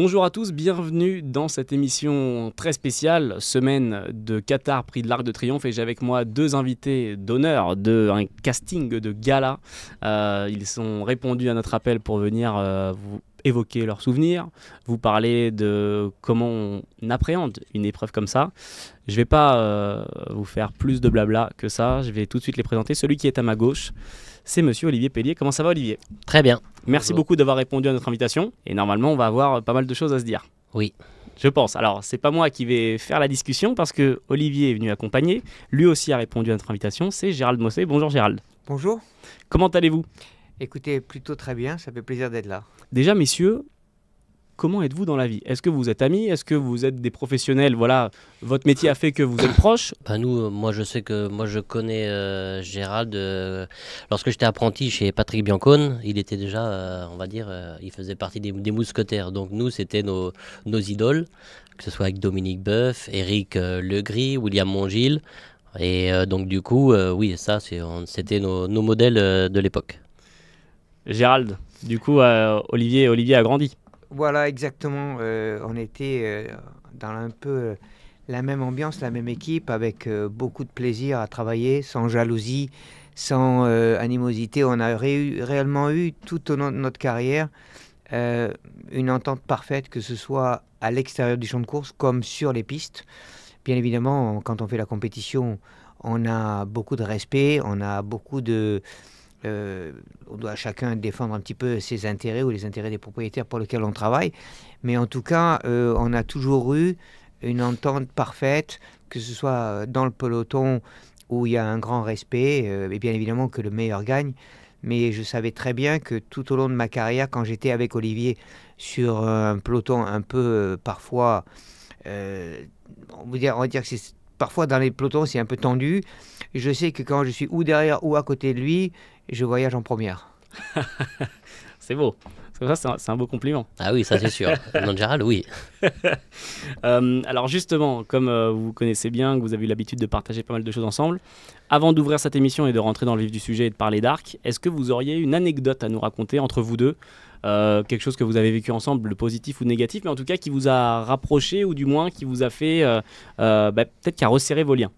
Bonjour à tous, bienvenue dans cette émission très spéciale, semaine de Qatar Prix de l'Arc de Triomphe et j'ai avec moi deux invités d'honneur d'un casting de gala. Euh, ils ont répondu à notre appel pour venir euh, vous évoquer leurs souvenirs, vous parler de comment on appréhende une épreuve comme ça. Je ne vais pas euh, vous faire plus de blabla que ça, je vais tout de suite les présenter. Celui qui est à ma gauche, c'est monsieur Olivier Pellier. Comment ça va Olivier Très bien. Merci beaucoup d'avoir répondu à notre invitation et normalement on va avoir euh, pas mal de choses à se dire. Oui. Je pense. Alors, c'est pas moi qui vais faire la discussion parce que Olivier est venu accompagner. Lui aussi a répondu à notre invitation. C'est Gérald Mosset. Bonjour Gérald. Bonjour. Comment allez-vous Écoutez, plutôt très bien. Ça fait plaisir d'être là. Déjà, messieurs, comment êtes-vous dans la vie Est-ce que vous êtes amis Est-ce que vous êtes des professionnels Voilà, votre métier a fait que vous êtes proches bah, Nous, euh, moi je sais que moi je connais euh, Gérald. Euh, lorsque j'étais apprenti chez Patrick Biancone, il était déjà, on va dire, il faisait partie des, mousquetaires. Donc nous, c'était nos, idoles, que ce soit avec Dominique Boeuf, Eric Legris, William Mongil. Et donc du coup, oui, ça, c'était nos, nos, modèles de l'époque. Gérald, du coup, Olivier, Olivier a grandi. Voilà, exactement. Euh, on était euh, dans un peu euh, la même ambiance, la même équipe, avec beaucoup de plaisir à travailler, sans jalousie, sans animosité. On a réellement eu tout au long de notre carrière une entente parfaite, que ce soit à l'extérieur du champ de course comme sur les pistes. Bien évidemment, quand on fait la compétition, on a beaucoup de respect, on a beaucoup de euh, on doit chacun défendre un petit peu ses intérêts ou les intérêts des propriétaires pour lesquels on travaille. Mais en tout cas, euh, on a toujours eu une entente parfaite, que ce soit euh, dans le peloton où il y a un grand respect, et bien évidemment que le meilleur gagne. Mais je savais très bien que tout au long de ma carrière, quand j'étais avec Olivier sur un peloton un peu parfois, on, va dire, on va dire que c'est parfois dans les pelotons, c'est un peu tendu. Je sais que quand je suis ou derrière ou à côté de lui, je voyage en première. c'est beau. Ça, c'est un, beau compliment. Ah oui, ça c'est sûr. général, oui. Euh, alors justement, comme euh, vous connaissez bien, que vous avez eu l'habitude de partager pas mal de choses ensemble, avant d'ouvrir cette émission et de rentrer dans le vif du sujet et de parler d'Arc, est-ce que vous auriez une anecdote à nous raconter entre vous deux euh, quelque chose que vous avez vécu ensemble, positif ou négatif, mais en tout cas qui vous a rapproché ou du moins qui vous a fait euh, euh, bah, peut-être qui a resserré vos liens.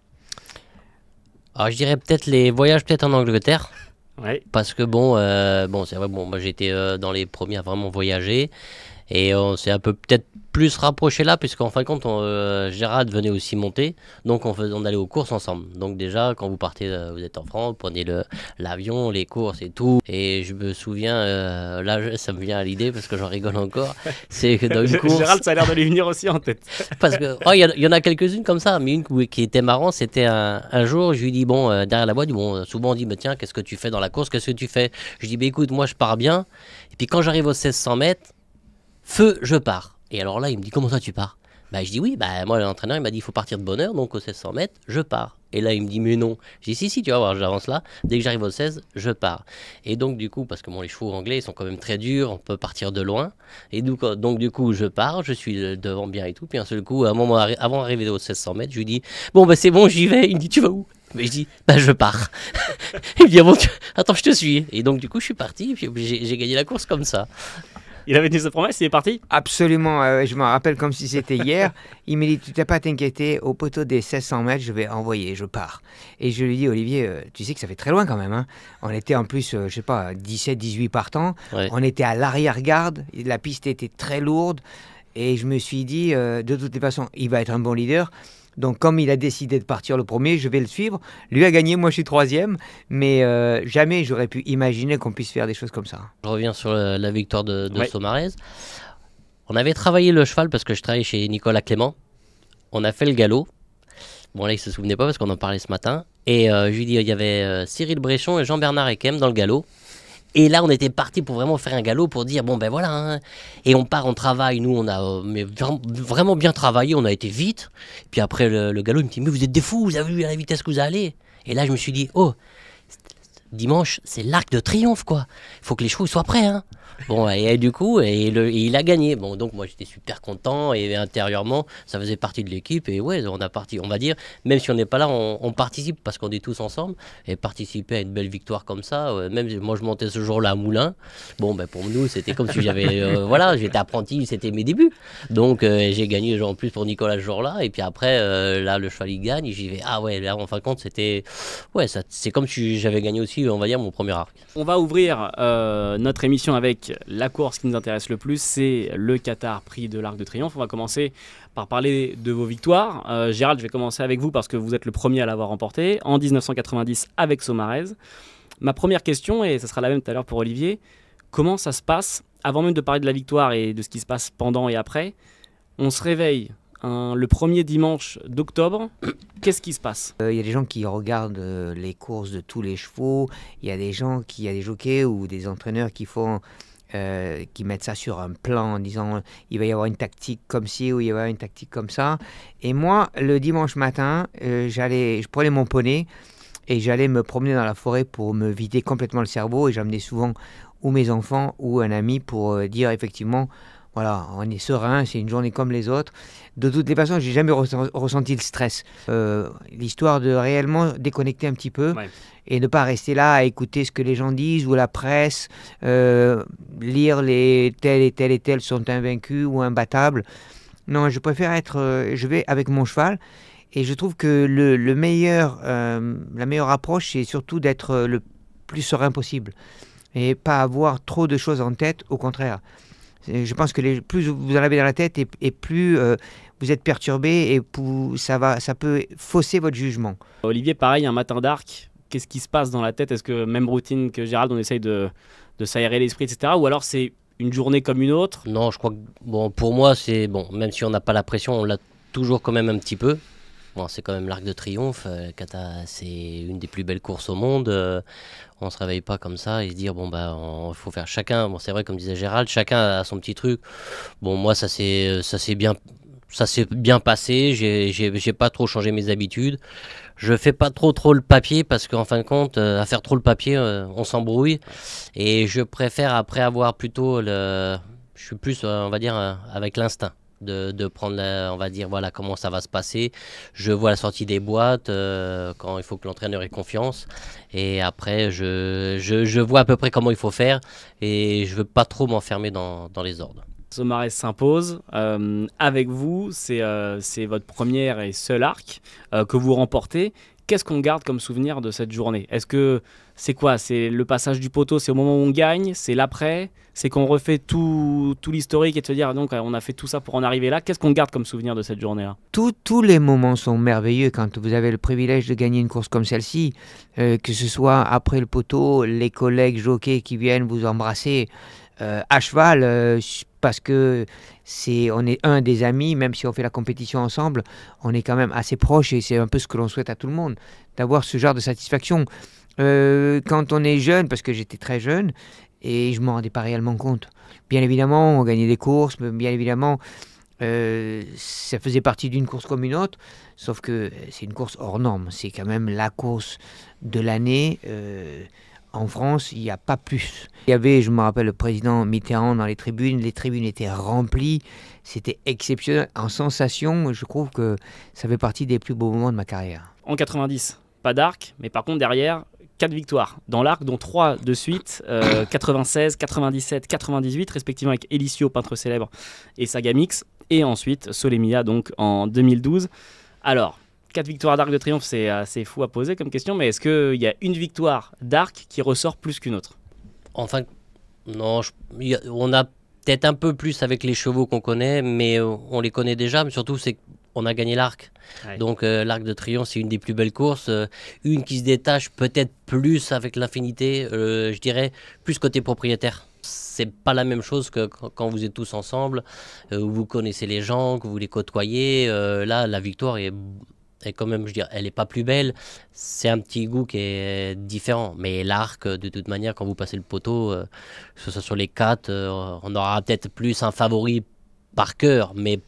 Alors ah, je dirais peut-être les voyages peut-être en Angleterre. Parce que bon, bon c'est vrai, bon, moi j'étais dans les premiers à vraiment voyager. Et on s'est un peu peut-être plus rapproché là, puisqu'en fin de compte, euh, Gérard venait aussi monter, donc on, on, allait aux courses ensemble. Donc déjà, quand vous partez, euh, vous êtes en France, vous prenez l'avion, les courses et tout. Et je me souviens, euh, là, ça me vient à l'idée parce que j'en rigole encore. C'est que dans une course, Gérald, ça a l'air de lui venir aussi en tête. parce que oh, il y, en a quelques-unes comme ça, mais une qui était marrant, c'était un, jour, je lui dis bon, derrière la boîte, bon, souvent on dit mais tiens, qu'est-ce que tu fais dans la course, qu'est-ce que tu fais Je dis bah, écoute, moi je pars bien, et puis quand j'arrive aux 1600 mètres, feu, je pars. Et alors là, il me dit Comment ça, tu pars bah, je dis oui, bah, moi l'entraîneur il m'a dit il faut partir de bonne heure, donc au 1600 mètres, je pars. Et là il me dit mais non. Je dis si, si, tu vas voir, j'avance là. Dès que j'arrive au 16, je pars. Et donc du coup, parce que bon, les chevaux anglais ils sont quand même très durs, on peut partir de loin. Et donc, euh, donc du coup, je pars, je suis euh, devant bien et tout. Puis un seul coup, à un moment, avant d'arriver aux 1600 mètres, je lui dis bon, bah c'est bon, j'y vais. Il me dit tu vas où mais je dis, bah, je pars. il me dit, ah attends, je te suis. Et donc, du coup, je suis parti, puis j'ai gagné la course comme ça. Il avait tenu sa promesse, il est parti Absolument, euh, je m'en rappelle comme si c'était hier. il me dit Tu t'es pas t'inquiéter, au poteau des 1600 mètres, je vais envoyer, je pars. Et je lui dis Olivier, euh, tu sais que ça fait très loin quand même. Hein. On était en plus, euh, je sais pas, 17, 18 partants. On était à l'arrière-garde, la piste était très lourde. Et je me suis dit De toutes les façons, il va être un bon leader. Donc comme il a décidé de partir le premier, je vais le suivre. Lui a gagné, moi je suis troisième, mais euh, jamais j'aurais pu imaginer qu'on puisse faire des choses comme ça. Je reviens sur euh, la, victoire de, de On avait travaillé le cheval parce que je travaillais chez Nicolas Clément. On a fait le galop. Bon là il se souvenait pas parce qu'on en parlait ce matin. Et euh, je lui dis il y avait Cyril Bréchon et Jean-Bernard Ekem dans le galop. Et là, on était parti pour vraiment faire un galop pour dire bon ben voilà. Hein. Et on part, on travaille. Nous, on a euh, mais vraiment bien travaillé. On a été vite. Puis après le, le, galop, il me dit mais vous êtes des fous. Vous avez vu à la vitesse que vous allez. Et là, je me suis dit oh dimanche, c'est l'arc de triomphe quoi. Il faut que les chevaux soient prêts. Hein. Bon, et, du coup, et, il a gagné. Bon, donc moi j'étais super content et intérieurement, ça faisait partie de l'équipe. Et ouais, on a parti, on va dire, même si on n'est pas là, on, participe parce qu'on est tous ensemble. Et participer à une belle victoire comme ça, même moi je montais ce jour-là à Moulin. Bon, ben pour nous, c'était comme si j'avais, euh, voilà, j'étais apprenti, c'était mes débuts. Donc euh, j'ai gagné en plus pour Nicolas ce jour-là. Et puis après, euh, là, le cheval il gagne. Et j'y vais, ah ouais, là en fin de compte, c'était, ouais, c'est comme si j'avais gagné aussi, on va dire, mon premier arc. On va ouvrir notre émission avec la course qui nous intéresse le plus, c'est le Qatar Prix de l'Arc de Triomphe. On va commencer par parler de vos victoires. Euh, Gérald, je vais commencer avec vous parce que vous êtes le premier à l'avoir remporté en 1990 avec somarez Ma première question, et ce sera la même tout à l'heure pour Olivier, comment ça se passe Avant même de parler de la victoire et de ce qui se passe pendant et après, on se réveille le premier dimanche d'octobre, qu'est-ce qui se passe euh, Il y a des gens qui regardent euh, les courses de tous les chevaux, il y a des gens qui, y a des jockeys ou des entraîneurs qui font euh, qui mettent ça sur un plan en disant il va y avoir une tactique comme ci ou il va y avoir une tactique comme ça. Et moi, le dimanche matin, euh, j'allais, je prenais mon poney et j'allais me promener dans la forêt pour me vider complètement le cerveau et j'amenais souvent ou mes enfants ou un ami pour euh, dire effectivement voilà, on est serein, c'est une journée comme les autres. De toutes les façons, j'ai jamais ressenti le stress. Euh, l'histoire de réellement déconnecter un petit peu et ne pas rester là à écouter ce que les gens disent ou la presse, euh, lire les tels et tels et tels sont invaincus ou imbattables. Non, je préfère être, euh, je vais avec mon cheval et je trouve que le meilleur, la meilleure approche, c'est surtout d'être le plus serein possible et pas avoir trop de choses en tête. Au contraire. Je pense que plus vous en avez dans la tête et, plus euh, vous êtes perturbé et ça, va, ça peut fausser votre jugement. Olivier, pareil, un matin d'arc, qu'est-ce qui se passe dans la tête Est-ce que même routine que Gérald, on essaye de, de s'aérer l'esprit, etc. Ou alors c'est une journée comme une autre Non, je crois que bon, pour moi, c'est bon, même si on n'a pas la pression, on l'a toujours quand même un petit peu. Bon, c'est quand même l'Arc de Triomphe. Euh, c'est une des plus belles courses au monde. Euh, on ne se réveille pas comme ça et se dire bon bah, il faut faire chacun. Bon, c'est vrai comme disait Gérald, chacun a son petit truc. Bon, moi ça c'est euh, ça bien ça s'est bien passé, j'ai pas trop changé mes habitudes. Je fais pas trop trop le papier parce qu'en fin de compte, à faire trop le papier, on s'embrouille. Et je préfère après avoir plutôt le. Je suis plus, on va dire, avec l'instinct de, prendre, on va dire, voilà comment ça va se passer. Je vois la sortie des boîtes euh, quand il faut que l'entraîneur ait confiance. Et après, je, je, vois à peu près comment il faut faire et je veux pas trop m'enfermer dans, dans, les ordres. somarès s'impose. Euh, avec vous, euh, c'est votre première et seul arc que vous remportez qu'est-ce qu'on garde comme souvenir de cette journée Est-ce que c'est quoi C'est le passage du poteau, c'est au moment où on gagne, c'est l'après, c'est qu'on refait tout, tout l'historique et de se dire, donc euh, on a fait tout ça pour en arriver là. Qu'est-ce qu'on garde comme souvenir de cette journée-là Tous les moments sont merveilleux quand vous avez le privilège de gagner une course comme celle-ci, euh, que ce soit après le poteau, les collègues jockeys qui viennent vous embrasser euh, à cheval, parce que c'est on est un des amis, même si on fait la compétition ensemble, on est quand même assez proche et c'est un peu ce que l'on souhaite à tout le monde, d'avoir ce genre de satisfaction. quand on est jeune, parce que j'étais très jeune, et je ne m'en rendais pas réellement compte. Bien évidemment, on gagnait des courses, mais bien évidemment, euh, ça faisait partie d'une course comme une autre, sauf que c'est une course hors norme. C'est quand même la course de l'année. Euh, en France, il n'y a pas plus. Il y avait, je me rappelle, le président Mitterrand dans les tribunes. Les tribunes étaient remplies. C'était exceptionnel. En sensation, je trouve que ça fait partie des plus beaux moments de ma carrière. En 90, pas d'arc, mais par contre, derrière, 4 victoires dans l'arc, dont trois de suite, 96, 97, 98, respectivement avec Elicio, peintre célèbre, et Sagamix, et ensuite Solemia, donc en 2012. Alors, quatre victoires d'arc de triomphe, c'est assez fou à poser comme question, mais est-ce qu'il y a une victoire d'arc qui ressort plus qu'une autre Enfin, non, on a peut-être un peu plus avec les chevaux qu'on connaît, mais on les connaît déjà, mais surtout c'est on a gagné l'arc. Donc euh, l'arc de triomphe, c'est une des plus belles courses. Euh, une qui se détache peut-être plus avec l'infinité, euh, je dirais, plus côté propriétaire. C'est pas la même chose que quand vous êtes tous ensemble, vous connaissez les gens, que vous les côtoyez. là, la victoire est, quand même, je dirais, elle n'est pas plus belle. C'est un petit goût qui est différent. Mais l'arc, de toute manière, quand vous passez le poteau, que ce soit sur les quatre, on aura peut-être plus un favori par cœur, mais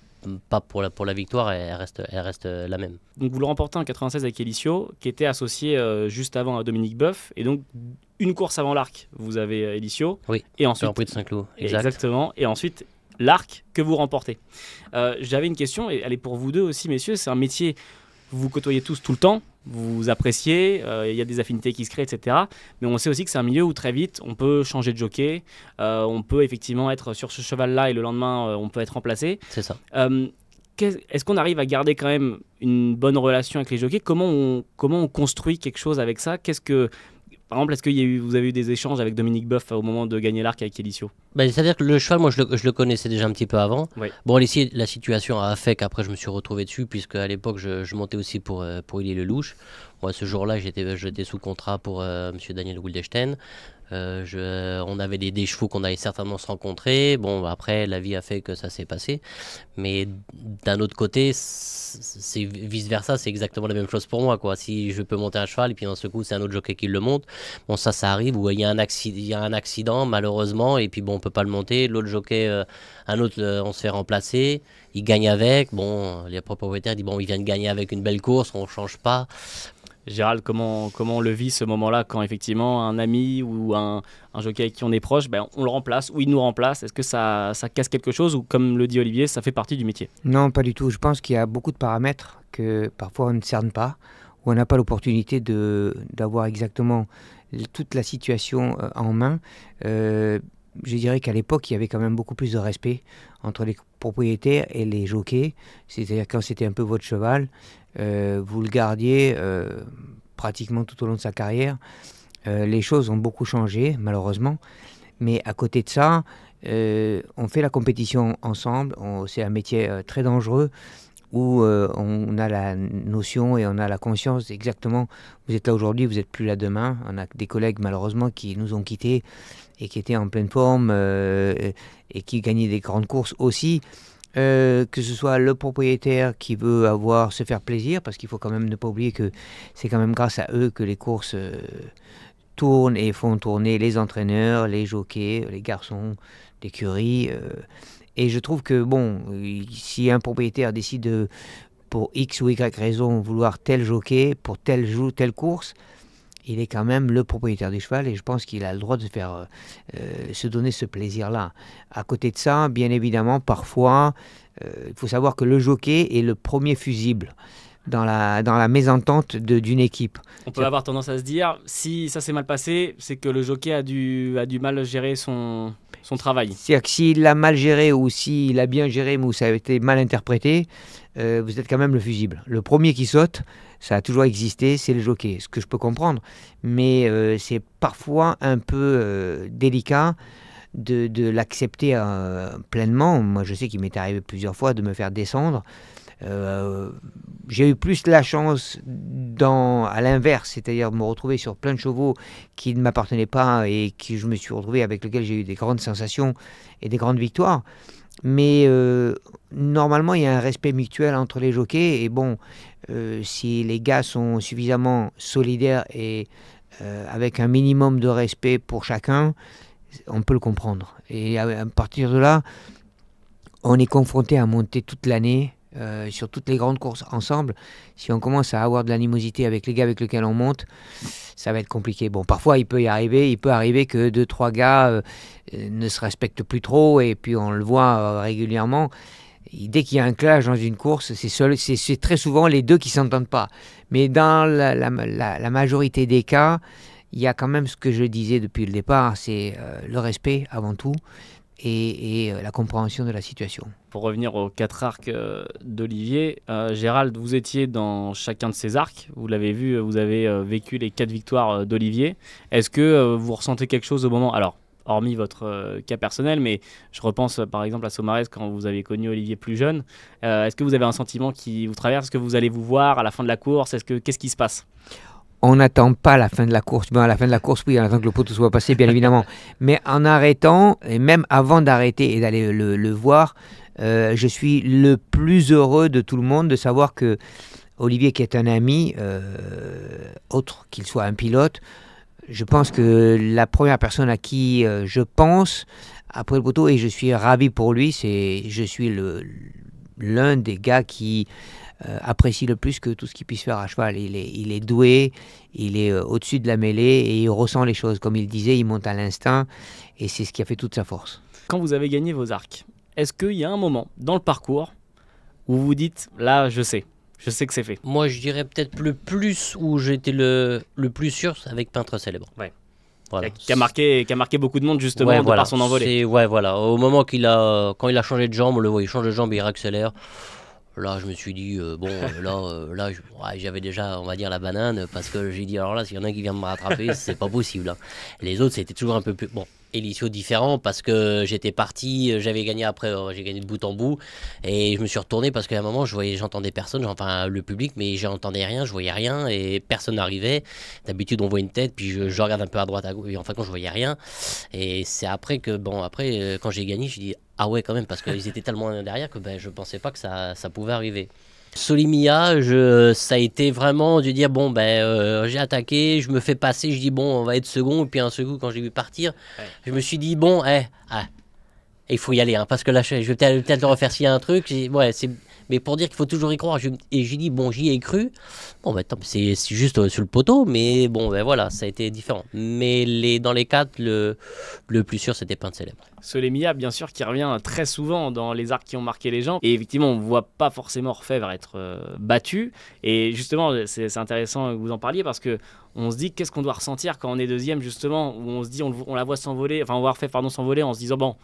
pas pour la, pour la victoire, elle reste, elle reste euh, la même. Donc vous le remportez en 96 avec Elicio, qui était associé euh, juste avant à Dominique Boeuf. Et donc une course avant l'arc, vous avez euh, Elicio. Oui, et ensuite, le de Saint-Cloud. Exactement. Et ensuite, l'arc que vous remportez. J'avais une question, et elle est pour vous deux aussi, messieurs. C'est un métier, vous vous côtoyez tous tout le temps vous appréciez, euh, il y a des affinités qui se créent, etc. Mais on sait aussi que c'est un milieu où très vite, on peut changer de jockey, euh, on peut effectivement être sur ce cheval-là et le lendemain, euh, on peut être remplacé. C'est ça. Est-ce qu'on arrive à garder quand même une bonne relation avec les jockeys comment on, comment on construit quelque chose avec ça Qu'est-ce que par exemple, est-ce que y vous avez eu des échanges avec Dominique Boeuf euh, au moment de gagner l'arc avec Elicio ben, C'est-à-dire que le cheval, moi, je le, connaissais déjà un petit peu avant. Bon, ici, la situation a fait qu'après, je me suis retrouvé dessus, puisque à l'époque, je, montais aussi pour, euh, pour Elie Lelouch. Moi, ce jour-là, j'étais sous contrat pour euh, Monsieur M. Daniel Gouldenstein. Euh, on avait des, déchevaux chevaux qu'on allait certainement se rencontrer. Bon, après, la vie a fait que ça s'est passé. Mais d'un autre côté, c'est vice-versa, c'est exactement la même chose pour moi. Quoi. Si je peux monter un cheval et puis dans ce coup, c'est un autre jockey qui le monte, bon, ça, ça arrive. Ou il y, a un accident, malheureusement, et puis bon, on peut pas le monter. L'autre jockey, euh, un autre, euh, on se fait remplacer. Il gagne avec. Bon, les propriétaires disent, bon, il vient de gagner avec une belle course, on change pas. Gérald, comment, comment on le vit ce moment-là quand effectivement un ami ou un, un jockey avec qui on est proche, ben, on le remplace ou il nous remplace Est-ce que ça, casse quelque chose ou comme le dit Olivier, ça fait partie du métier Non, pas du tout. Je pense qu'il y a beaucoup de paramètres que parfois on ne cerne pas ou on n'a pas l'opportunité d'avoir exactement toute la situation euh, en main. Euh, je dirais qu'à l'époque, il y avait quand même beaucoup plus de respect entre les propriétaire et les jockeys, c'est-à-dire quand c'était un peu votre cheval, euh, vous le gardiez euh, pratiquement tout au long de sa carrière. Euh, les choses ont beaucoup changé, malheureusement. Mais à côté de ça, on fait la compétition ensemble. C'est un métier très dangereux où on a la notion et on a la conscience exactement. Vous êtes là aujourd'hui, vous n'êtes plus là demain. On a des collègues, malheureusement, qui nous ont quittés et qui était en pleine forme euh, et qui gagnait des grandes courses aussi. Euh, que ce soit le propriétaire qui veut avoir se faire plaisir, parce qu'il faut quand même ne pas oublier que c'est quand même grâce à eux que les courses euh, tournent et font tourner les entraîneurs, les jockeys, les garçons, l'écurie. curies. et je trouve que bon, si un propriétaire décide pour X ou Y raison vouloir tel jockey pour telle joue, telle course, il est quand même le propriétaire du cheval et je pense qu'il a le droit de faire euh, euh, se donner ce plaisir-là. À côté de ça, bien évidemment, parfois, euh, il faut savoir que le jockey est le premier fusible dans la, dans la mésentente d'une équipe. On peut avoir tendance à se dire, si ça s'est mal passé, c'est que le jockey a dû, a du mal gérer son, son travail. C'est-à-dire que s'il l'a mal géré ou s'il a bien géré, mais où ça a été mal interprété, vous êtes quand même le fusible. Le premier qui saute, ça a toujours existé, c'est le jockey, ce que je peux comprendre. Mais euh, c'est parfois un peu euh, délicat de, l'accepter euh, pleinement. Moi, je sais qu'il m'est arrivé plusieurs fois de me faire descendre. J'ai eu plus la chance dans, à l'inverse, c'est-à-dire de me retrouver sur plein de chevaux qui ne m'appartenaient pas et qui je me suis retrouvé avec lesquels j'ai eu des grandes sensations et des grandes victoires mais euh, normalement il y a un respect mutuel entre les jockeys et bon euh, si les gars sont suffisamment solidaires et euh, avec un minimum de respect pour chacun on peut le comprendre et à partir de là on est confronté à monter toute l'année sur toutes les grandes courses ensemble si on commence à avoir de l'animosité avec les gars avec lesquels on monte ça va être compliqué. Bon, parfois il peut y arriver, il peut arriver que deux, trois gars euh, euh, ne se respectent plus trop et puis on le voit euh, régulièrement. dès qu'il y a un clash dans une course, c'est très souvent les deux qui s'entendent pas. Mais dans la, majorité des cas, il y a quand même ce que je disais depuis le départ, c'est le respect avant tout et, euh, la compréhension de la situation. Pour revenir aux quatre arcs euh, d'Olivier, euh, Gérald, vous étiez dans chacun de ces arcs, vous l'avez vu, vous avez vécu les quatre victoires d'Olivier. Est-ce que vous ressentez quelque chose au moment Alors, hormis votre cas personnel, mais je repense par exemple à Somares quand vous avez connu Olivier plus jeune. Est-ce que vous avez un sentiment qui vous traverse Est-ce que vous allez vous voir à la fin de la course Est-ce que qu'est-ce qui se passe on n'attend pas la fin de la course. à la fin de la course, oui, on attend que le poteau soit passé, bien évidemment. Mais en arrêtant, et même avant d'arrêter et d'aller le, voir, euh, je suis le plus heureux de tout le monde de savoir que Olivier, qui est un ami, euh, autre qu'il soit un pilote, je pense que la première personne à qui euh, je pense après le poteau, et je suis ravi pour lui, c'est je suis l'un des gars qui euh, apprécie le plus que tout ce qu'il puisse faire à cheval. Il est, doué, il est euh, au-dessus de la mêlée et il ressent les choses. Comme il disait, il monte à l'instinct et c'est ce qui a fait toute sa force. Quand vous avez gagné vos arcs, est-ce qu'il y a un moment dans le parcours où vous dites là, je sais je sais que c'est fait. Moi, je dirais peut-être le plus où j'étais le, plus sûr c'est avec Peintre Célèbre. Qui, a marqué, qui a marqué beaucoup de monde justement par son envolée. Ouais, voilà. Au moment qu'il a, quand il a changé de jambe, on le voit, il change de jambe, il accélère. Là, je me suis dit, euh, bon, euh, là, euh, là j'avais déjà, on va dire, la banane, parce que j'ai dit, alors là, s'il y en a un qui vient de me rattraper, c'est pas possible. Hein. Les autres, c'était toujours un peu plus. Bon, différents parce que j'étais parti, euh, j'avais gagné après, euh, j'ai gagné de bout en bout et je me suis retourné parce qu'à un moment je voyais, j'entendais personne, enfin le public, mais j'entendais rien, je voyais rien et personne n'arrivait. D'habitude on voit une tête, puis je, regarde un peu à droite, à gauche, et enfin quand je voyais rien. Et c'est après que bon après euh, quand j'ai gagné, je dis ah ouais quand même parce qu'ils étaient tellement derrière que ben je pensais pas que ça pouvait arriver. Solimia, ça a été vraiment de dire bon ben euh, j'ai attaqué, je me fais passer, je dis bon on va être second, et puis un second quand j'ai vu partir, je me suis dit bon eh, ah, il faut y aller hein, parce que là je vais peut-être refaire s'il y a un truc, ouais c'est mais pour dire qu'il faut toujours y croire, et j'ai dit, bon, j'y ai cru. Bon, ben, bah, c'est juste euh, sur le poteau, mais bon, ben voilà, ça a été différent. Mais les, dans les quatre, le, le plus sûr, c'était Pain de Célèbre. Solemia, bien sûr, qui revient très souvent dans les arcs qui ont marqué les gens. Et effectivement, on ne voit pas forcément Orfèvre être euh, battu. Et justement, c'est intéressant que vous en parliez parce que on se dit qu'est-ce qu'on doit ressentir quand on est deuxième, justement, où on se dit, on, la voit s'envoler, enfin, on voit Orfèvre, pardon, s'envoler en se disant, bon.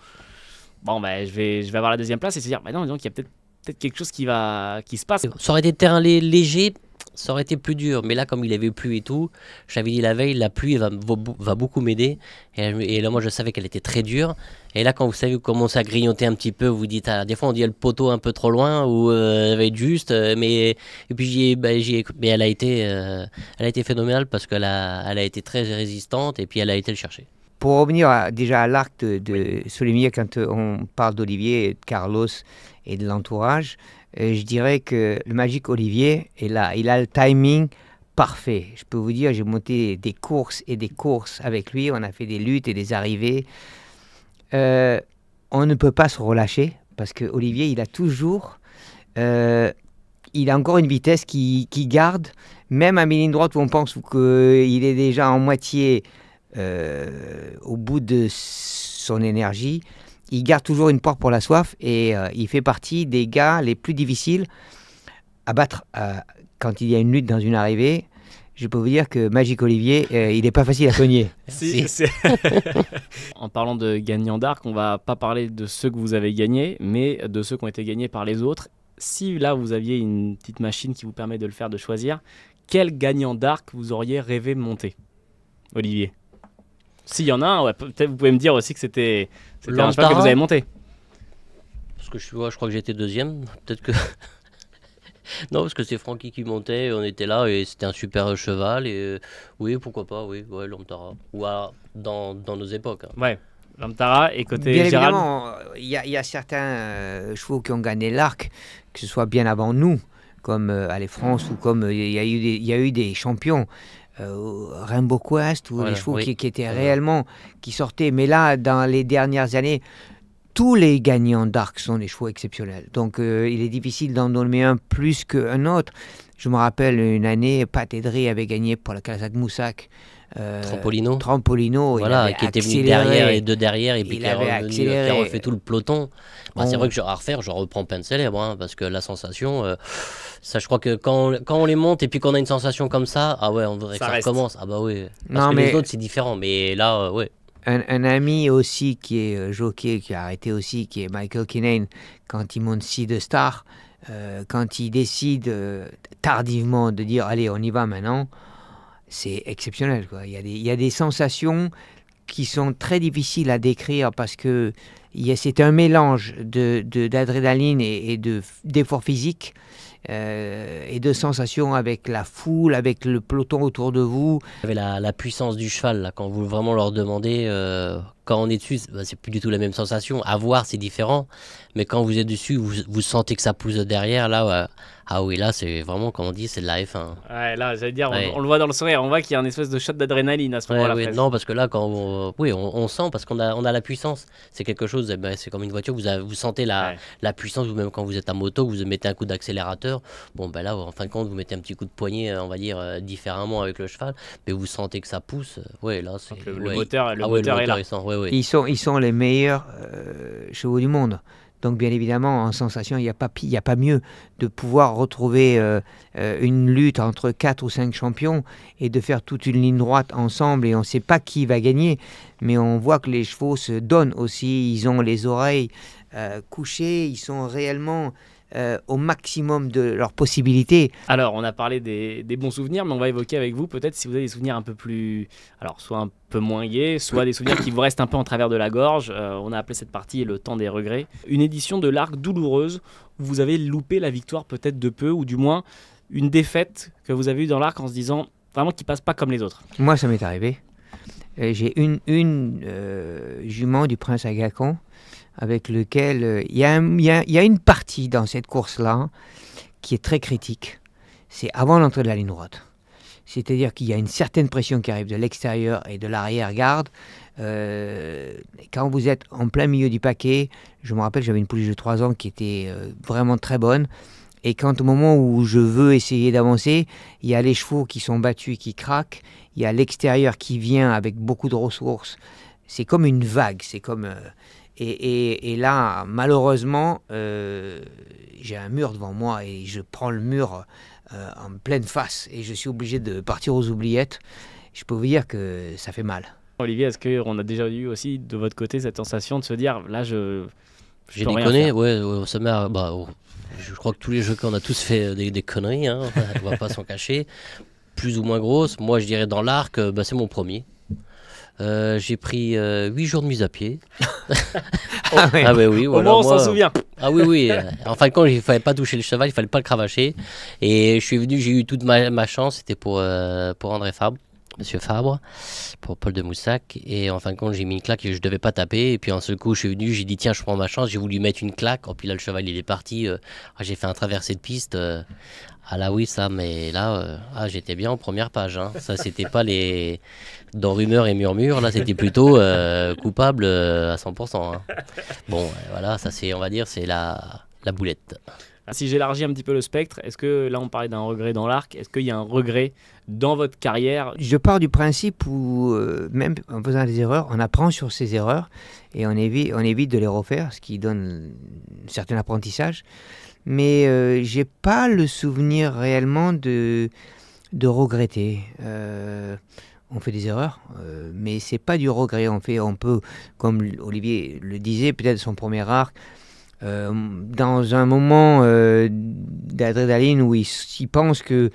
Bon, ben, je, vais, je vais avoir la deuxième place et se dire, bah non, donc il y a peut-être quelque chose qui, va, qui se passe. Ça aurait été terrain léger, ça aurait été plus dur. Mais là, comme il avait plu et tout, j'avais dit la veille, la pluie va, va beaucoup m'aider. Et, là, moi, je savais qu'elle était très dure. Et là, quand vous savez, vous commencez à grignoter un petit peu, vous dites, ah, des fois, on dit le poteau un peu trop loin, ou euh, elle va être juste. Euh, mais, et puis, j'y bah, mais elle a, été, euh, elle a été phénoménale parce qu'elle a, elle a été très résistante et puis elle a été le chercher. Pour revenir déjà à l'arc de, de quand on parle d'Olivier et Carlos et de l'entourage, euh, je dirais que le Magic Olivier est là. Il a le timing parfait. Je peux vous dire, j'ai monté des courses et des courses avec lui. On a fait des luttes et des arrivées. Euh, on ne peut pas se relâcher parce que Olivier, il a toujours, euh, il a encore une vitesse qui, garde, même à mes lignes droite où on pense qu'il est déjà en moitié au bout de son énergie il garde toujours une porte pour la soif et euh, il fait partie des gars les plus difficiles à battre euh, quand il y a une lutte dans une arrivée. Je peux vous dire que Magic Olivier, euh, il n'est pas facile à cogner. en parlant de gagnants d'arc, on va pas parler de ceux que vous avez gagnés, mais de ceux qui ont été gagnés par les autres. Si là vous aviez une petite machine qui vous permet de le faire, de choisir, quel gagnant d'arc vous auriez rêvé monter, Olivier S'il y en a un, peut-être vous pouvez me dire aussi que c'était c'était un cheval que vous avez monté. Parce que je, je crois que j'étais deuxième. Peut-être que. non, parce que c'est Francky qui montait, on était là et c'était un super cheval. Et euh, oui, pourquoi pas, oui, ouais, Ou dans, dans, nos époques. Oui, hein. Ouais. et côté Bien évidemment, il y, a certains euh, chevaux qui ont gagné l'arc, que ce soit bien avant nous, comme euh, Allez France ou comme euh, il y, a eu des champions. Euh, Rainbow Quest ou les chevaux qui, étaient réellement qui sortaient. Mais là, dans les dernières années, tous les gagnants d'Arc sont des chevaux exceptionnels. Donc euh, il est difficile d'en donner un plus qu'un autre. Je me rappelle une année, Pat Edry avait gagné pour la de Moussac euh, Trampolino. Trampolino. Voilà, qui était venu derrière et de derrière, et puis qui, a refait tout le peloton. Bah, c'est vrai que je, à refaire, je reprends Peine Célèbre, hein, parce que la sensation, euh, ça je crois que quand, on les monte et puis qu'on a une sensation comme ça, ah ouais, on voudrait que ça recommence. Ah bah oui. Parce non, que mais... les autres, c'est différent, mais là, euh, ouais. Un, ami aussi qui est jockey, qui a arrêté aussi, qui est Michael Kinane, quand il monte si de Star, quand il décide tardivement de dire allez, on y va maintenant, c'est exceptionnel. Quoi. Il, y a des, il, y a des, sensations qui sont très difficiles à décrire parce que c'est un mélange d'adrénaline de, d'adrénaline et, et d'efforts de, physiques euh, et de sensations avec la foule, avec le peloton autour de vous. Vous avez la, la puissance du cheval, là, quand vous vraiment leur demandez euh, quand on est dessus, bah, c'est plus du tout la même sensation. à voir c'est différent. Mais quand vous êtes dessus, vous, vous sentez que ça pousse derrière. Là, ah oui, là, c'est vraiment, comme on dit, c'est de la F1. Ouais, là, j'allais dire, on, le voit dans le sourire. On voit qu'il y a une espèce de shot d'adrénaline à ce moment-là. non, parce que là, quand on, oui, on, sent, parce qu'on a, on a la puissance. C'est quelque chose, eh ben, c'est comme une voiture, vous, vous sentez la, la puissance, Vous même quand vous êtes à moto, vous mettez un coup d'accélérateur. Bon, ben là, en fin de compte, vous mettez un petit coup de poignet, euh, on va dire, euh, différemment avec le cheval. Mais vous sentez que ça pousse. Ouais, là, c'est. Ah le, moteur, est là ils, sont, ils sont les meilleurs euh, chevaux du monde. Donc bien évidemment, en sensation, il n'y a, pas, a pas mieux de pouvoir retrouver euh, euh, une lutte entre quatre ou cinq champions et de faire toute une ligne droite ensemble et on ne sait pas qui va gagner, mais on voit que les chevaux se donnent aussi, ils ont les oreilles couchées, ils sont réellement euh, au maximum de leurs possibilités. Alors, on a parlé des, bons souvenirs, mais on va évoquer avec vous peut-être si vous avez des souvenirs un peu plus, alors soit un peu moins gais, soit des souvenirs qui vous restent un peu en travers de la gorge. Euh, on a appelé cette partie le temps des regrets. Une édition de l'arc douloureuse où vous avez loupé la victoire peut-être de peu, ou du moins une défaite que vous avez eue dans l'arc en se disant vraiment qui passe pas comme les autres. Moi, ça m'est arrivé. Euh, j'ai une, une jument du prince Agacon avec lequel euh, il y, a une partie dans cette course-là qui est très critique. C'est avant l'entrée de la ligne droite. C'est-à-dire qu'il y a une certaine pression qui arrive de l'extérieur et de l'arrière-garde. Euh, quand vous êtes en plein milieu du paquet, je me rappelle, j'avais une pouliche de 3 ans qui était euh, vraiment très bonne. Et quand au moment où je veux essayer d'avancer, il y a les chevaux qui sont battus, qui craquent, il y a l'extérieur qui vient avec beaucoup de ressources. C'est comme une vague, c'est comme... Et, là, malheureusement, euh, j'ai un mur devant moi et je prends le mur euh, en pleine face et je suis obligé de partir aux oubliettes. Je peux vous dire que ça fait mal. Olivier, est-ce qu'on a déjà eu aussi de votre côté cette sensation de se dire là, je. J'ai déconné, ouais, ça m'a. Bah, oh, je crois que tous les jeux qu'on a tous fait euh, des, conneries, hein, on va pas s'en cacher. Plus ou moins grosses. Moi, je dirais dans l'arc, bah, c'est mon premier. Euh, j'ai pris 8 euh, jours de mise à pied. ah, oui, ah oui Au moins, on s'en euh, souvient. ah oui, oui. En fin de compte, il ne fallait pas toucher le cheval, il ne fallait pas le cravacher. Et je suis venu, j'ai eu toute ma, chance, c'était pour, pour André Fabre. Monsieur Fabre, pour Paul de Moussac. Et en fin de compte, j'ai mis une claque et je devais pas taper. Et puis en ce coup, je suis venu, j'ai dit tiens, je prends ma chance. J'ai voulu mettre une claque. Oh, puis là, le cheval, il est parti. Ah, j'ai fait un traversé de piste. Ah là oui, ça, mais là, euh, ah, j'étais bien en première page. Hein. Ça, c'était pas les. Dans rumeurs et murmures, là, c'était plutôt euh, coupable euh, à 100%. Hein. Bon, voilà, ça, c'est, on va dire, c'est la, la boulette. Ah, si j'élargis un petit peu le spectre, est-ce que là, on parlait d'un regret dans l'arc Est-ce qu'il y a un regret dans votre carrière Je pars du principe où, même en faisant des erreurs, on apprend sur ces erreurs et on évite, on évite de les refaire, ce qui donne un certain apprentissage mais je euh, j'ai pas le souvenir réellement de, de regretter. Euh, on fait des erreurs, euh, mais c'est pas du regret. On fait, on peut, comme Olivier le disait, peut-être son premier arc, euh, dans un moment d'adrénaline où il pense que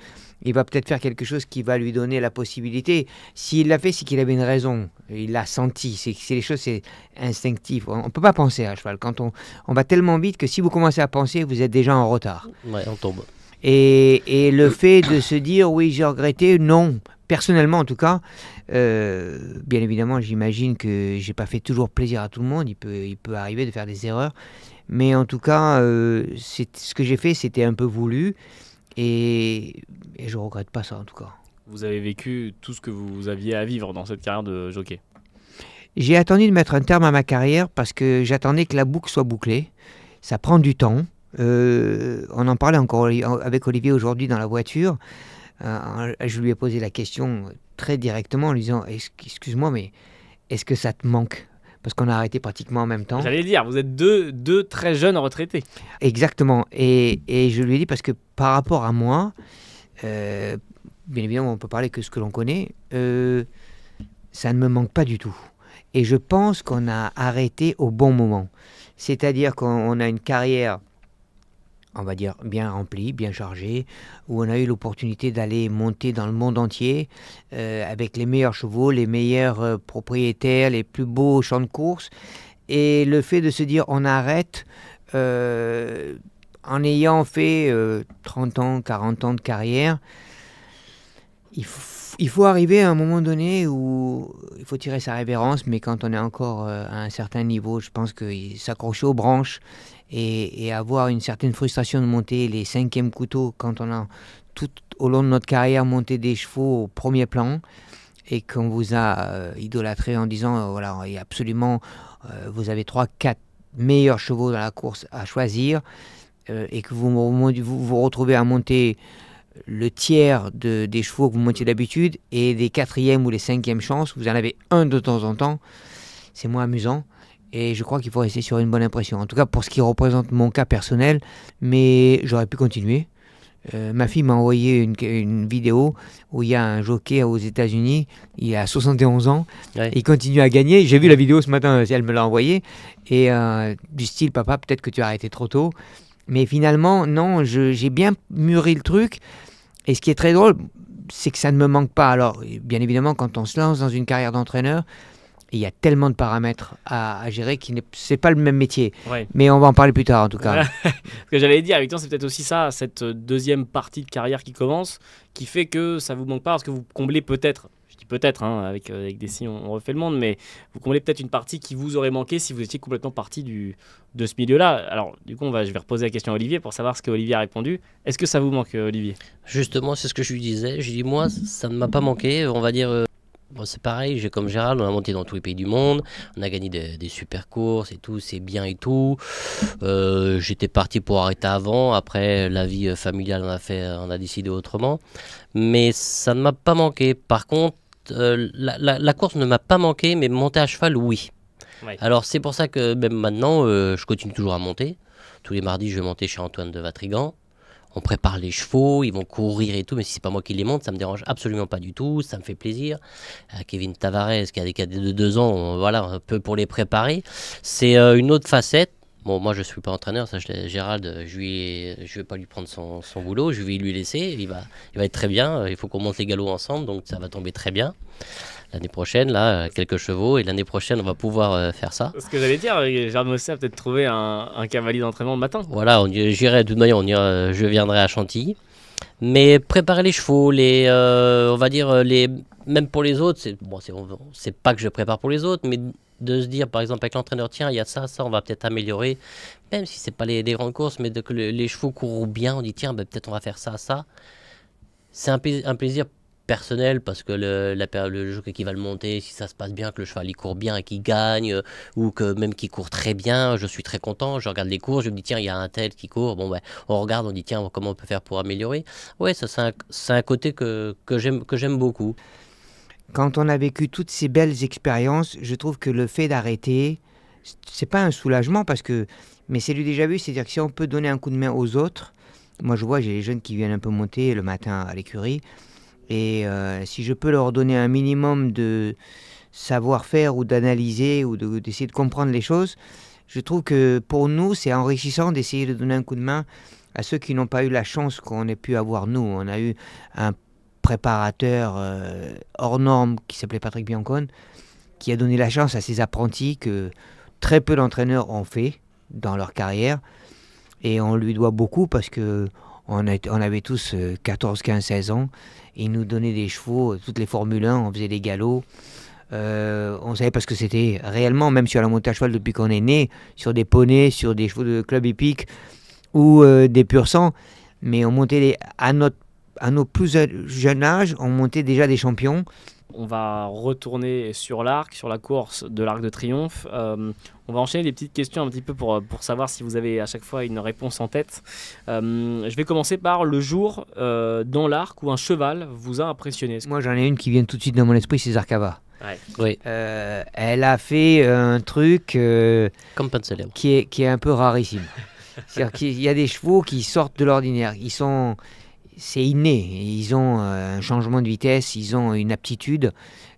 il va peut-être faire quelque chose qui va lui donner la possibilité. S'il l'a fait, c'est qu'il avait une raison. Il l'a senti. C'est les choses, c'est instinctif. On ne peut pas penser à cheval. Quand on, on va tellement vite que si vous commencez à penser, vous êtes déjà en retard. on tombe. Et, le fait de se dire oui, j'ai regretté, non. Personnellement, en tout cas, euh, bien évidemment, j'imagine que j'ai pas fait toujours plaisir à tout le monde. Il peut, il peut arriver de faire des erreurs, mais en tout cas, euh, ce que j'ai fait, c'était un peu voulu. Et, et je regrette pas ça en tout cas. Vous avez vécu tout ce que vous aviez à vivre dans cette carrière de jockey J'ai attendu de mettre un terme à ma carrière parce que j'attendais que la boucle soit bouclée. Ça prend du temps. Euh, on en parlait encore avec Olivier aujourd'hui dans la voiture. Euh, je lui ai posé la question très directement en lui disant Excuse-moi, mais est-ce que ça te manque parce qu'on a arrêté pratiquement en même temps. J'allais dire, vous êtes deux, deux très jeunes retraités. Exactement. Et, et je lui ai dit, parce que par rapport à moi, euh, bien évidemment, on peut parler que ce que l'on connaît, euh, ça ne me manque pas du tout. Et je pense qu'on a arrêté au bon moment. C'est-à-dire qu'on a une carrière on va dire, bien rempli, bien chargé, où on a eu l'opportunité d'aller monter dans le monde entier euh, avec les meilleurs chevaux, les meilleurs euh, propriétaires, les plus beaux champs de course. Et le fait de se dire on arrête, euh, en ayant fait 30 ans, 40 ans de carrière, il faut, arriver à un moment donné où il faut tirer sa révérence, mais quand on est encore à un certain niveau, je pense qu'il s'accroche aux branches et, avoir une certaine frustration de monter les cinquièmes couteaux quand on a tout au long de notre carrière monté des chevaux au premier plan et qu'on vous a euh, idolâtré en disant euh, il voilà et absolument euh, vous avez trois quatre meilleurs chevaux dans la course à choisir et que vous, vous retrouvez à monter le tiers de, des chevaux que vous montiez d'habitude et des quatrièmes ou les cinquièmes chances vous en avez un de temps en temps c'est moins amusant et je crois qu'il faut rester sur une bonne impression. En tout cas, pour ce qui représente mon cas personnel, mais j'aurais pu continuer. Euh, ma fille m'a envoyé une, vidéo où il y a un jockey aux États-Unis, il a 71 ans, il continue à gagner. J'ai vu la vidéo ce matin, elle me l'a envoyé. et euh, du style Papa, peut-être que tu as arrêté trop tôt. Mais finalement, non, j'ai bien mûri le truc. Et ce qui est très drôle, c'est que ça ne me manque pas. Alors, bien évidemment, quand on se lance dans une carrière d'entraîneur, il y a tellement de paramètres à, à gérer ce n'est pas le même métier. Mais on va en parler plus tard en tout cas. Ce que j'allais dire, c'est peut-être aussi ça, cette euh, deuxième partie de carrière qui commence, qui fait que ça vous manque pas parce que vous comblez peut-être. Je dis peut-être, hein, avec, euh, avec des signes, on, refait le monde, mais vous comblez peut-être une partie qui vous aurait manqué si vous étiez complètement parti du, de ce milieu-là. Alors, du coup, on va, je vais reposer la question à Olivier pour savoir ce que Olivier a répondu. Est-ce que ça vous manque, euh, Olivier Justement, c'est ce que je lui disais. Je dis, moi, ça ne m'a pas manqué. On va dire c'est pareil, comme Gérald, on a monté dans tous les pays du monde, on a gagné des, super courses et tout, c'est bien et tout. Euh, j'étais parti pour arrêter avant, après la vie familiale on a fait, on a décidé autrement, mais ça ne m'a pas manqué. Par contre, euh, la, course ne m'a pas manqué, mais monter à cheval, oui. Alors c'est pour ça que même maintenant, euh, je continue toujours à monter. Tous les mardis, je vais monter chez Antoine de Vatrigan on prépare les chevaux, ils vont courir et tout, mais si c'est pas moi qui les monte, ça me dérange absolument pas du tout, ça me fait plaisir. Euh, Kevin Tavares, qui a des cadets de deux ans, voilà, un peu pour les préparer. C'est euh, une autre facette. Bon, moi, je suis pas entraîneur, ça, Gérald, je ne vais pas lui prendre son, boulot, je vais lui laisser, il va, il va être très bien. Euh, il faut qu'on monte les galops ensemble, donc ça va tomber très bien l'année prochaine, là, euh, quelques chevaux, et l'année prochaine, on va pouvoir euh, faire ça. Ce que j'allais dire, Gérard aussi a peut-être trouvé un, cavalier d'entraînement le matin. Voilà, j'irai de toute manière, on euh, je viendrai à Chantilly. Mais préparer les chevaux, les, on va dire, les, même pour les autres, c'est bon, c'est pas que je prépare pour les autres, mais de se dire, par exemple, avec l'entraîneur, tiens, il y a ça, ça, on va peut-être améliorer, même si c'est pas les, grandes courses, mais que les chevaux courent bien, on dit, tiens, ben, peut-être on va faire ça, ça. C'est un, un plaisir personnel parce que le, la, le jeu qui va le monter, si ça se passe bien, que le cheval il court bien et qu'il gagne, euh, ou que même qu'il court très bien, je suis très content, je regarde les cours, je me dis tiens, il y a un tel qui court, bon ben on regarde, on dit tiens, comment on peut faire pour améliorer. Ouais, ça c'est un, côté que, que j'aime beaucoup. Quand on a vécu toutes ces belles expériences, je trouve que le fait d'arrêter, c'est pas un soulagement parce que, mais c'est du déjà vu, c'est-à-dire que si on peut donner un coup de main aux autres, moi je vois, j'ai les jeunes qui viennent un peu monter le matin à l'écurie, et euh, si je peux leur donner un minimum de savoir-faire ou d'analyser ou d'essayer de, comprendre les choses, je trouve que pour nous, c'est enrichissant d'essayer de donner un coup de main à ceux qui n'ont pas eu la chance qu'on ait pu avoir nous. On a eu un préparateur euh, hors norme qui s'appelait Patrick Biancone, qui a donné la chance à ses apprentis que très peu d'entraîneurs ont fait dans leur carrière. Et on lui doit beaucoup parce que on, avait tous 14, 15, 16 ans. Ils nous donnaient des chevaux, euh, toutes les Formule 1, on faisait des galops. Euh, on savait parce que c'était réellement, même sur la montée à cheval depuis qu'on est né, sur des poneys, sur des chevaux de club épique ou euh, des pur sang. Mais on montait à, à nos plus jeunes âges, on montait déjà des champions on va retourner sur l'arc, sur la course de l'arc de triomphe. Euh, on va enchaîner des petites questions un petit peu pour, pour savoir si vous avez à chaque fois une réponse en tête. Euh, je vais commencer par le jour euh, dans l'arc où un cheval vous a impressionné. Moi j'en ai une qui vient tout de suite dans mon esprit, c'est Zarkava. Oui. elle a fait un truc qui, est, qui est un peu rarissime. C'est-à-dire qu'il y a des chevaux qui sortent de l'ordinaire. Ils sont c'est inné. Ils ont euh, un changement de vitesse, ils ont une aptitude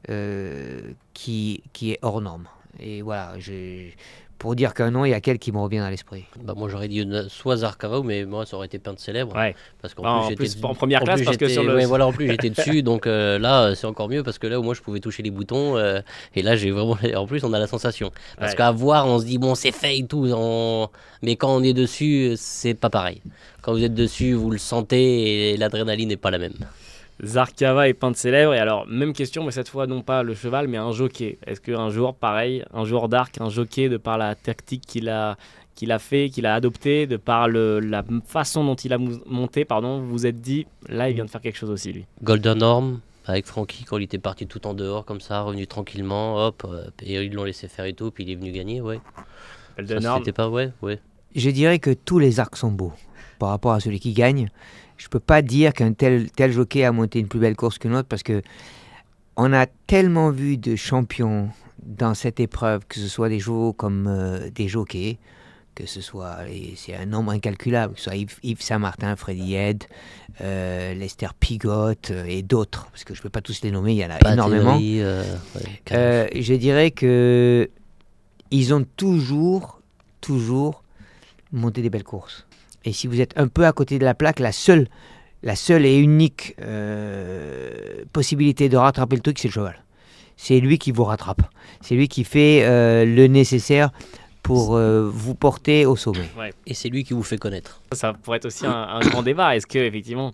euh, qui, qui est hors norme. Et voilà, je, pour dire qu'un nom, il y a quel qui me revient à l'esprit bah Moi, j'aurais dit euh, soit Zarkava, mais moi, ça aurait été Peintre célèbre. Ouais. Parce qu'en bah, plus, en première classe, parce que sur le... voilà, en plus, j'étais dessus, donc euh, là, euh, c'est encore mieux, parce que là, au moins, je pouvais toucher les boutons, et là, j'ai vraiment... En plus, on a la sensation. Parce qu'à voir, on se dit, bon, c'est fait et tout, mais quand on est dessus, c'est pas pareil. Quand vous êtes dessus, vous le sentez, et l'adrénaline n'est pas la même. Zarkava et de Célèbre. Et alors, même question, mais cette fois, non pas le cheval, mais un jockey. Est-ce qu'un jour, pareil, un joueur d'arc, un jockey, de par la tactique qu'il a, qu'il a fait, qu'il a adopté, de par la façon dont il a monté, pardon, vous vous êtes dit, là, il vient de faire quelque chose aussi, lui Golden Orm avec Frankie quand il était parti tout en dehors comme ça, revenu tranquillement, hop, euh, et ils l'ont laissé faire et tout, puis il est venu gagner, ouais. Golden Orm. pas ouais, ouais. Je dirais que tous les arcs sont beaux par rapport à celui qui gagne je peux pas dire qu'un tel, tel jockey a monté une plus belle course qu'une autre parce que on a tellement vu de champions dans cette épreuve, que ce soit des joueurs comme euh, des jockeys, que ce soit, c'est un nombre incalculable, que ce soit Yves, Saint-Martin, Freddy Head, euh, Lester Pigott euh, et d'autres, parce que je ne peux pas tous les nommer, il y en a énormément. je dirais que ils ont toujours, toujours monté des belles courses. Et si vous êtes un peu à côté de la plaque, la seule, la seule et unique euh, possibilité de rattraper le truc, c'est le cheval. C'est lui qui vous rattrape. C'est lui qui fait euh, le nécessaire pour euh, vous porter au sommet. Et c'est lui qui vous fait connaître. Ça pourrait être aussi un, grand débat. Est-ce que effectivement,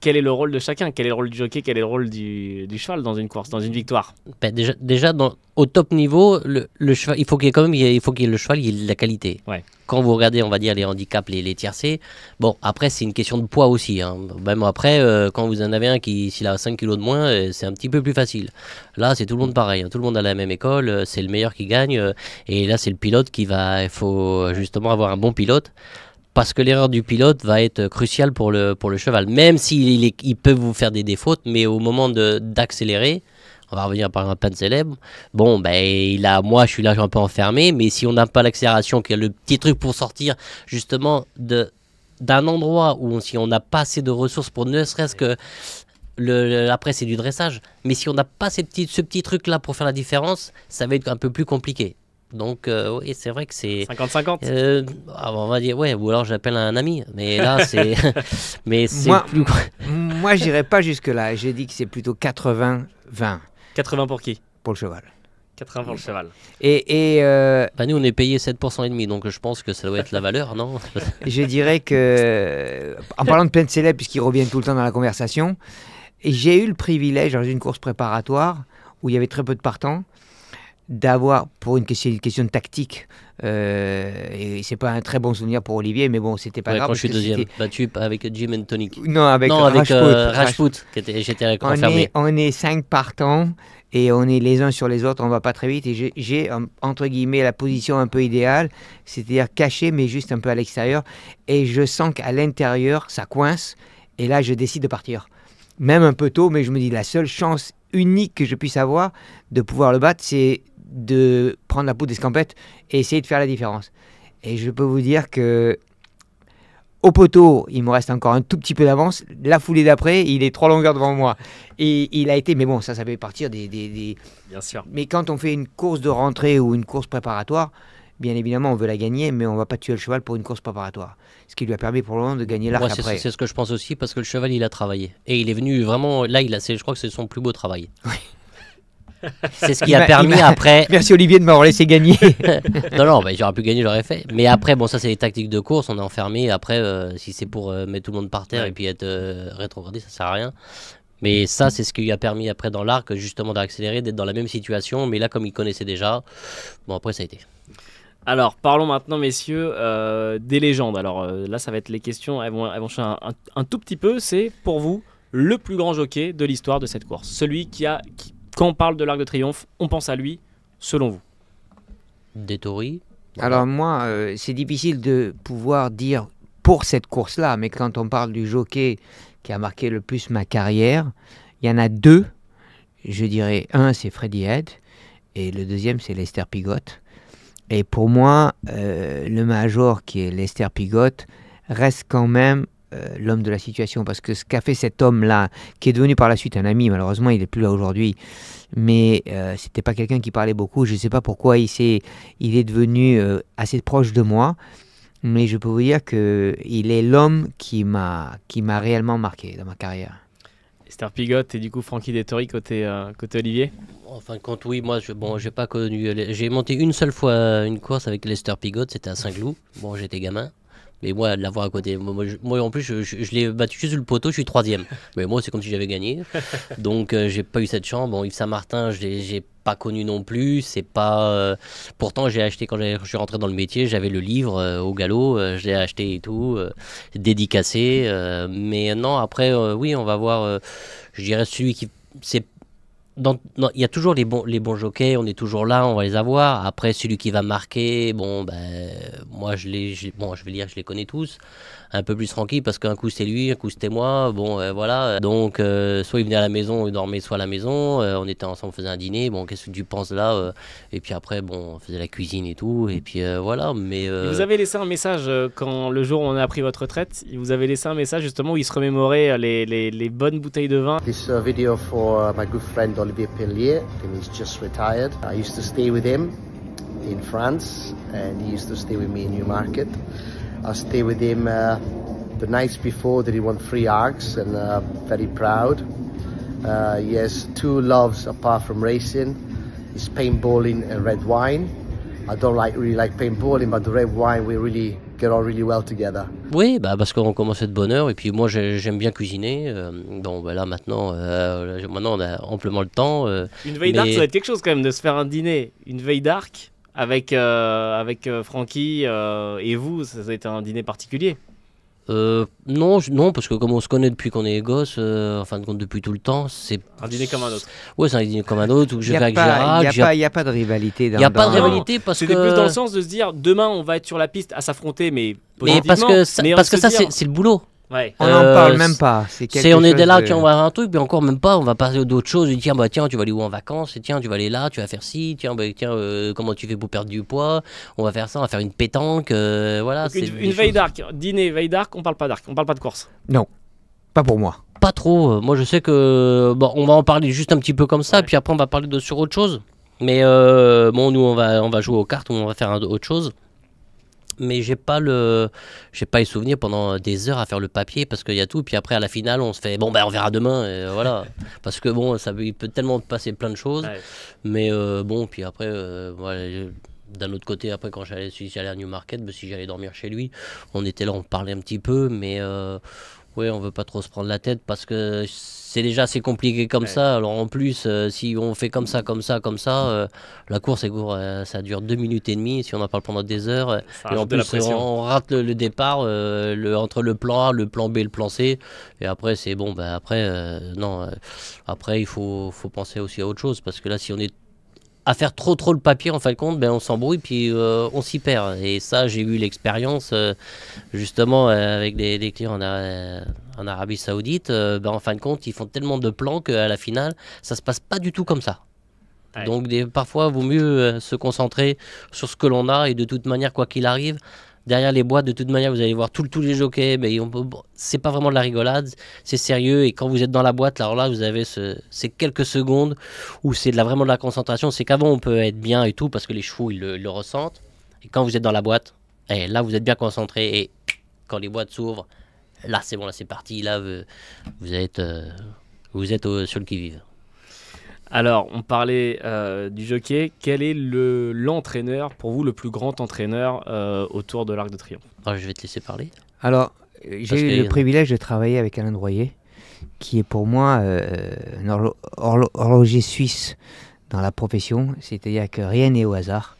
quel est le rôle de chacun Quel est le rôle du jockey Quel est le rôle du, cheval dans une course, dans une victoire ben, Déjà, déjà dans, au top niveau, le, il faut qu'il y ait quand même, il faut qu'il le cheval, il ait la qualité. Ouais quand vous regardez, on va dire, les handicaps, les, les tiercés, bon, après, c'est une question de poids aussi. Hein. Même après, euh, quand vous en avez un qui, s'il a 5 kilos de moins, euh, c'est un petit peu plus facile. Là, c'est tout le monde pareil. Hein. Tout le monde à la même école, euh, c'est le meilleur qui gagne. et là, c'est le pilote qui va. Il faut justement avoir un bon pilote. Parce que l'erreur du pilote va être cruciale pour le, pour le cheval. Même s'il il peut vous faire des défautes, mais au moment d'accélérer, on va revenir par un de célèbre. Bon, ben il a, moi je suis là, un peu enfermé, mais si on n'a pas l'accélération, qui est le petit truc pour sortir justement de d'un endroit où si on n'a pas assez de ressources pour ne serait-ce que le, après c'est du dressage, mais si on n'a pas ces ce petit truc là pour faire la différence, ça va être un peu plus compliqué. Donc euh, oui, c'est vrai que c'est 50-50. Euh, ah, on va dire ouais, ou alors j'appelle un ami, mais là c'est mais moi, plus... moi j'irai pas jusque là, j'ai dit que c'est plutôt 80 20. 80 pour qui Pour le cheval. 80 pour le cheval. Et, et euh, bah nous, on est payé 7% et demi, donc je pense que ça doit être la valeur, non Je dirais que, en parlant de plein de célèbres, puisqu'ils reviennent tout le temps dans la conversation, j'ai eu le privilège, dans une course préparatoire, où il y avait très peu de partants, d'avoir, pour une question, une question de tactique, euh, et c'est pas un très bon souvenir pour Olivier, mais bon, c'était pas grave. Quand je suis deuxième, battu avec Jim and Tonic. Euh, non, avec, non, euh, avec Rajput. on est, cinq partants et on est les uns sur les autres, on va pas très vite. Et j'ai, entre guillemets, la position un peu idéale, c'est-à-dire caché mais juste un peu à l'extérieur. Et je sens qu'à l'intérieur, ça coince. Et là, je décide de partir. Même un peu tôt, mais je me dis, la seule chance unique que je puisse avoir de pouvoir le battre, c'est de prendre la poudre d'escampette et essayer de faire la différence. Et je peux vous dire que au poteau, il me reste encore un tout petit peu d'avance. La foulée d'après, il est trois longueurs devant moi. Et il a été, mais bon, ça, ça fait partir des, Bien sûr. Mais quand on fait une course de rentrée ou une course préparatoire, bien évidemment, on veut la gagner, mais on va pas tuer le cheval pour une course préparatoire. Ce qui lui a permis pour le moment de gagner l'arc après. C'est ce que je pense aussi, parce que le cheval, il a travaillé. Et il est venu vraiment, là, il a, je crois que c'est son plus beau travail. Oui. C'est ce qui a permis après. Merci Olivier de m'avoir laissé gagner. non, non, bah, j'aurais pu gagner, j'aurais fait. Mais après, bon, ça c'est les tactiques de course, on est enfermé. Après, euh, si c'est pour euh, mettre tout le monde par terre et puis être euh, rétrogradé, ça sert à rien. Mais ça, c'est ce qui lui a permis après dans l'arc, justement, d'accélérer, d'être dans la même situation. Mais là, comme il connaissait déjà, bon, après, ça a été. Alors, parlons maintenant, messieurs, des légendes. Alors là, ça va être les questions, elles vont, changer un, tout petit peu. C'est pour vous le plus grand jockey de l'histoire de cette course. Celui qui a, quand on parle de l'Arc de Triomphe, on pense à lui, selon vous Des Alors moi, euh, c'est difficile de pouvoir dire pour cette course-là, mais quand on parle du jockey qui a marqué le plus ma carrière, il y en a deux. Je dirais, un, c'est Freddy Head, et le deuxième, c'est Lester Pigott. Et pour moi, euh, le major qui est Lester Pigott reste quand même euh, l'homme de la situation, parce que ce qu'a fait cet homme-là, qui est devenu par la suite un ami, malheureusement il n'est plus là aujourd'hui, mais euh, c'était pas quelqu'un qui parlait beaucoup, je ne sais pas pourquoi il, est, il est devenu euh, assez proche de moi, mais je peux vous dire qu'il est l'homme qui m'a qui m'a réellement marqué dans ma carrière. Esther pigot et du coup Francky Dettori côté, côté Olivier En fin de oui, moi, je, bon, j'ai pas connu. J'ai monté une seule fois une course avec Lester pigot c'était à Saint-Cloud. Bon, j'étais gamin. Mais moi, de l'avoir à côté, moi, en plus, je, je, l'ai battu juste sur le poteau, je suis troisième. Mais moi, c'est comme si j'avais gagné. Donc, euh, j'ai pas eu cette chance. Bon, Yves Saint-Martin, je n'ai pas connu non plus. C'est pas. Euh, pourtant, j'ai acheté quand je suis rentré dans le métier, j'avais le livre euh, au galop, je l'ai acheté et tout, dédicacé. mais non, après, oui, on va voir. je dirais celui qui c'est il y a toujours les bons, les bons jockeys, on est toujours là, on va les avoir. Après, celui qui va marquer, bon, ben, moi, je, les, bon, je vais dire, je les connais tous un peu plus tranquille parce qu'un coup c'est lui, un coup c'était moi. Bon, euh, voilà. Donc, euh, soit il venait à la maison, il dormait soit à la maison. Euh, on était ensemble, on faisait un dîner. Bon, qu'est-ce que tu penses là Et puis après, bon, on faisait la cuisine et tout. Et puis voilà. Mais vous avez laissé un message quand le jour où on a pris votre retraite. Vous avez laissé un message justement où il se remémorait les, bonnes bouteilles de vin. This uh, video for uh, my good friend Olivier Pellier. He's just retired. I used to stay with him in France, and he used to stay with me in I stayed with him uh, the night before that he won three arcs and uh, very proud. Uh, he has two loves apart from racing. It's paintballing and red wine. I don't like, really like paintballing, but the red wine we really get on really well together. Oui, bah parce qu'on commençait de bonne heure et puis moi j'aime bien cuisiner. Euh, bon, bah maintenant, euh, maintenant on a amplement le temps. Euh, Une veille mais... d'arc, ça va être quelque chose quand même de se faire un dîner. Une veille d'arc avec, euh, avec euh, Francky euh, et vous Ça a été un dîner particulier non, non, parce que comme on se connaît depuis qu'on est gosse, en fin de compte depuis tout le temps, c'est un dîner comme un autre. Oui, c'est un dîner comme un autre où je vais avec Gérard. Il n'y a pas de rivalité. Il n'y a pas de rivalité parce que C'est plus dans le sens de se dire demain on va être sur la piste à s'affronter, mais mais parce que parce que ça c'est le boulot. On n'en parle euh, même pas. C'est on est là, tiens, on va faire un truc, puis encore même pas, on va parler d'autres choses. Tiens, bah tiens, tu vas aller où en vacances Et tiens, tu vas aller là, tu vas faire ci. Tiens, bah, tiens, euh, comment tu fais pour perdre du poids On va faire ça, on va faire une pétanque. Euh, voilà. Une, une veille d'arc, dîner, veille d'arc. On parle pas d'arc, on parle pas de course. Non, pas pour moi. Pas trop. Moi, je sais que bon, on va en parler juste un petit peu comme ça, puis après on va parler de sur autre chose. Mais bon, nous, on va on va jouer aux cartes, on va faire un, autre chose mais j'ai pas le, j'ai pas les souvenirs pendant des heures à faire le papier parce qu'il y a tout. Puis après, à la finale, on se fait bon, ben on verra demain, voilà. parce que bon, ça il peut tellement passer plein de choses. Mais euh, bon, puis après, euh, d'un autre côté, après, quand j'allais, si j'allais à Newmarket, ben, si j'allais dormir chez lui, on était là, on parlait un petit peu, mais oui, euh, ouais, on veut pas trop se prendre la tête parce que c'est déjà assez compliqué comme ça. Alors en plus, euh, si on fait comme ça, comme ça, comme ça, euh, la course, euh, ça dure deux minutes et demie. Si on en parle pendant des heures, et en plus, on, rate le, départ le, entre le plan A, le plan B le plan C. Et après, c'est bon, ben après, non, après, il faut, faut penser aussi à autre chose parce que là, si on est à faire trop trop le papier en fin de compte, ben on s'embrouille puis euh, on s'y perd. Et ça, j'ai eu l'expérience euh, justement euh, avec des, clients en, en, Arabie Saoudite. ben, en fin de compte, ils font tellement de plans qu'à la finale, ça se passe pas du tout comme ça. Donc des, parfois, vaut mieux se concentrer sur ce que l'on a et de toute manière, quoi qu'il arrive, derrière les boîtes, de toute manière, vous allez voir tous les jockeys. Mais bon, c'est pas vraiment de la rigolade, c'est sérieux. Et quand vous êtes dans la boîte, alors là, vous avez ces quelques secondes où c'est vraiment de la concentration. C'est qu'avant, on peut être bien et tout parce que les chevaux, ils le, ressentent. Et quand vous êtes dans la boîte, eh, là, vous êtes bien concentré. Et quand les boîtes s'ouvrent, là, c'est bon, là, c'est parti. Là, vous, êtes, euh, sur le qui-vive. Alors, on parlait euh, du jockey. Quel est l'entraîneur, pour vous, le plus grand entraîneur euh, autour de l'Arc de Triomphe ah, Je vais te laisser parler. Alors, j'ai eu le privilège de travailler avec Alain Droyer, qui est pour moi euh, un horloger suisse dans la profession, c'est-à-dire que rien n'est au hasard.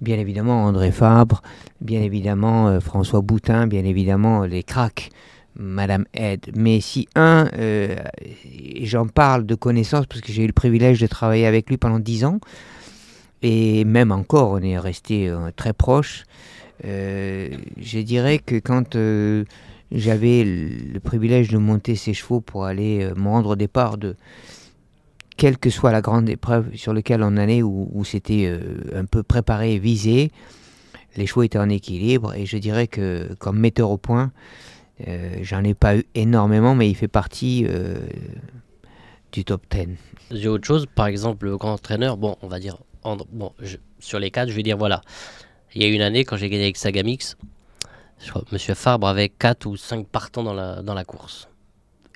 Bien évidemment, André Fabre, bien évidemment, François Boutin, bien évidemment, les cracks Madame Ed. Mais si un, euh, j'en parle de connaissance parce que j'ai eu le privilège de travailler avec lui pendant dix ans, et même encore, on est resté euh, très proche, euh, je dirais que quand j'avais le privilège de monter ses chevaux pour aller me rendre au départ de quelle que soit la grande épreuve sur laquelle on allait, où, où c'était un peu préparé visé, les chevaux étaient en équilibre, et je dirais que comme metteur au point, euh, j'en ai pas eu énormément, mais il fait partie euh, du top 10. J'ai autre chose, par exemple, le grand entraîneur, bon, on va dire, bon, sur les quatre, je vais dire, voilà, il y a une année, quand j'ai gagné avec Sagamix, Monsieur Fabre avait 4 ou 5 partants dans la, dans la course.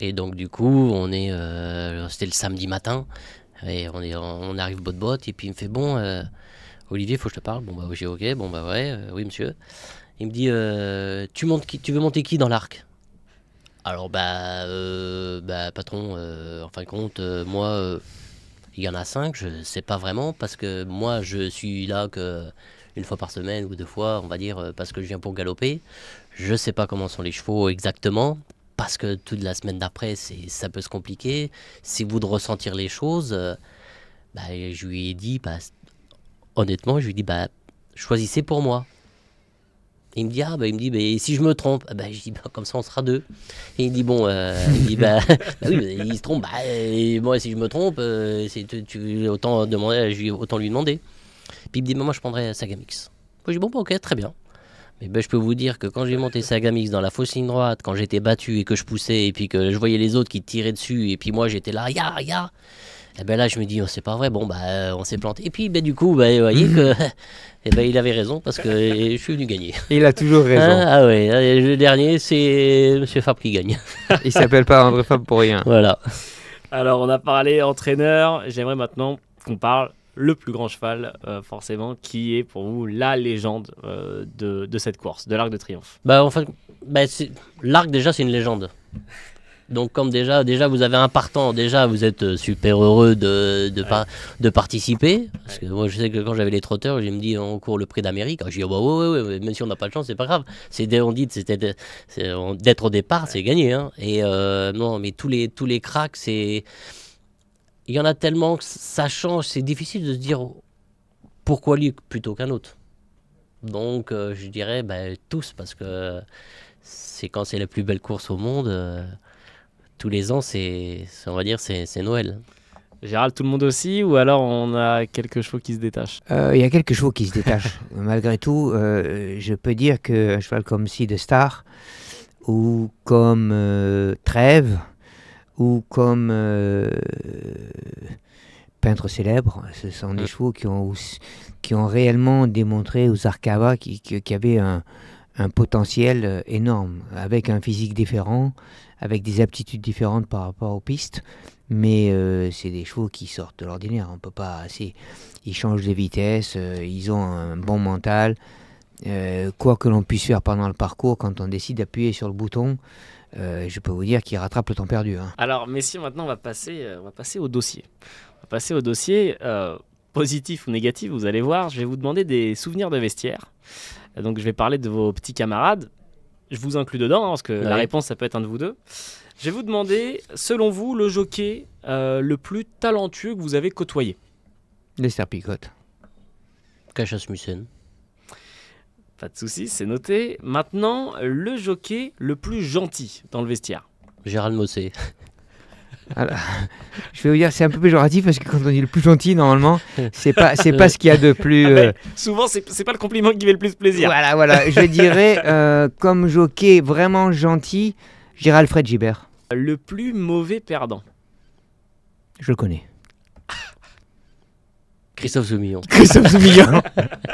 Et donc, du coup, on est, euh, c'était le samedi matin, et on, est, on arrive botte botte, et puis il me fait, bon, Olivier, faut que je te parle. Bon, bah, j'ai ok, bon, bah, ouais, oui, monsieur. Il me dit euh, tu, montes tu veux monter qui dans l'arc Alors, bah, euh, bah patron, euh, en fin de compte, moi, il y en a cinq, je sais pas vraiment, parce que moi, je suis là que une fois par semaine ou deux fois, on va dire, parce que je viens pour galoper. Je sais pas comment sont les chevaux exactement, parce que toute la semaine d'après, ça peut se compliquer. Si vous de ressentir les choses, bah, je lui ai dit, bah, honnêtement, je lui ai dit, bah, choisissez pour moi il me dit ah ben il me dit mais si je me trompe ah, bah je dis ben comme ça on sera deux et il dit bon euh, il bah, oui il se trompe bah et euh, moi si je me trompe euh, c'est tu, autant demander autant lui demander puis il me dit moi je prendrai Sagamix moi je dis bon bah, ok très bien mais ben, je peux vous dire que quand j'ai monté Sagamix dans la fausse ligne droite, quand j'étais battu et que je poussais, et puis que je voyais les autres qui tiraient dessus, et puis moi j'étais là, ya, ya, eh ben là, je me dis, oh, c'est pas vrai, bon, bah, euh, on s'est planté. Et puis, ben, du coup, ben, vous voyez mhm. que et eh ben, il avait raison parce que je suis venu gagner. Il a toujours raison. Ah, ah ouais, ah, le dernier, c'est Monsieur Fab qui gagne. il s'appelle pas André Fabre pour rien. Voilà. Alors, on a parlé entraîneur. J'aimerais maintenant qu'on parle le plus grand cheval, euh, forcément, qui est pour vous la légende euh, de, de, cette course, de l'Arc de Triomphe Bah, en fait, bah, l'Arc, déjà, c'est une légende. Donc comme déjà, déjà vous avez un partant, déjà vous êtes euh, super heureux de, de, de participer. Parce que moi je sais que quand j'avais les trotteurs, je me dis on court le prix d'Amérique. Je dis oh, bah, ouais, ouais, ouais, même si on n'a pas de chance, c'est pas grave. C'est on dit d'être au départ, c'est gagné. Hein. Et euh, non, mais tous les tous les cracks, c'est il y en a tellement que ça change. C'est difficile de se dire pourquoi lui plutôt qu'un autre. Donc euh, je dirais ben, tous parce que c'est quand c'est la plus belle course au monde tous les ans, c'est, on va dire, c'est Noël. Gérald, tout le monde aussi, ou alors on a quelques chevaux qui se détachent euh, Il y a quelques chevaux qui se détachent. Malgré tout, euh, je peux dire qu'un cheval comme Si de Star, ou comme euh, Trève, ou comme Peintre célèbre, ce sont des mm. chevaux qui ont, qui ont réellement démontré aux Arcava qu'il qui, avait un, un potentiel euh, énorme, avec un physique différent, avec des aptitudes différentes par rapport aux pistes. Mais euh, c'est des chevaux qui sortent de l'ordinaire. On peut pas assez. Ils changent de vitesse, euh, ils ont un bon mental. quoi que l'on puisse faire pendant le parcours, quand on décide d'appuyer sur le bouton, je peux vous dire qu'ils rattrapent le temps perdu. Hein. Alors, messieurs, maintenant, on va passer, on va passer au dossier. On va passer au dossier positif ou négatif, vous allez voir. Je vais vous demander des souvenirs de vestiaire. Donc je vais parler de vos petits camarades. Je vous inclus dedans, hein, parce que bah la réponse, ça peut être un de vous deux. Je vais vous demander, selon vous, le jockey euh, le plus talentueux que vous avez côtoyé Lester Picotte. Cash Asmussen. Pas de souci, c'est noté. Maintenant, le jockey le plus gentil dans le vestiaire Gérald Mossé. je vais vous dire, c'est un peu péjoratif parce que quand on dit le plus gentil, normalement, c'est pas, c'est pas ce qu'il y a de plus. Ah euh, souvent, c'est, pas le compliment qui fait le plus plaisir. Voilà, voilà. Je dirais, euh, comme jockey vraiment gentil, je dirais Alfred Gibert. Le plus mauvais perdant. Je le connais. Christophe Soumillon. Christophe Soumillon.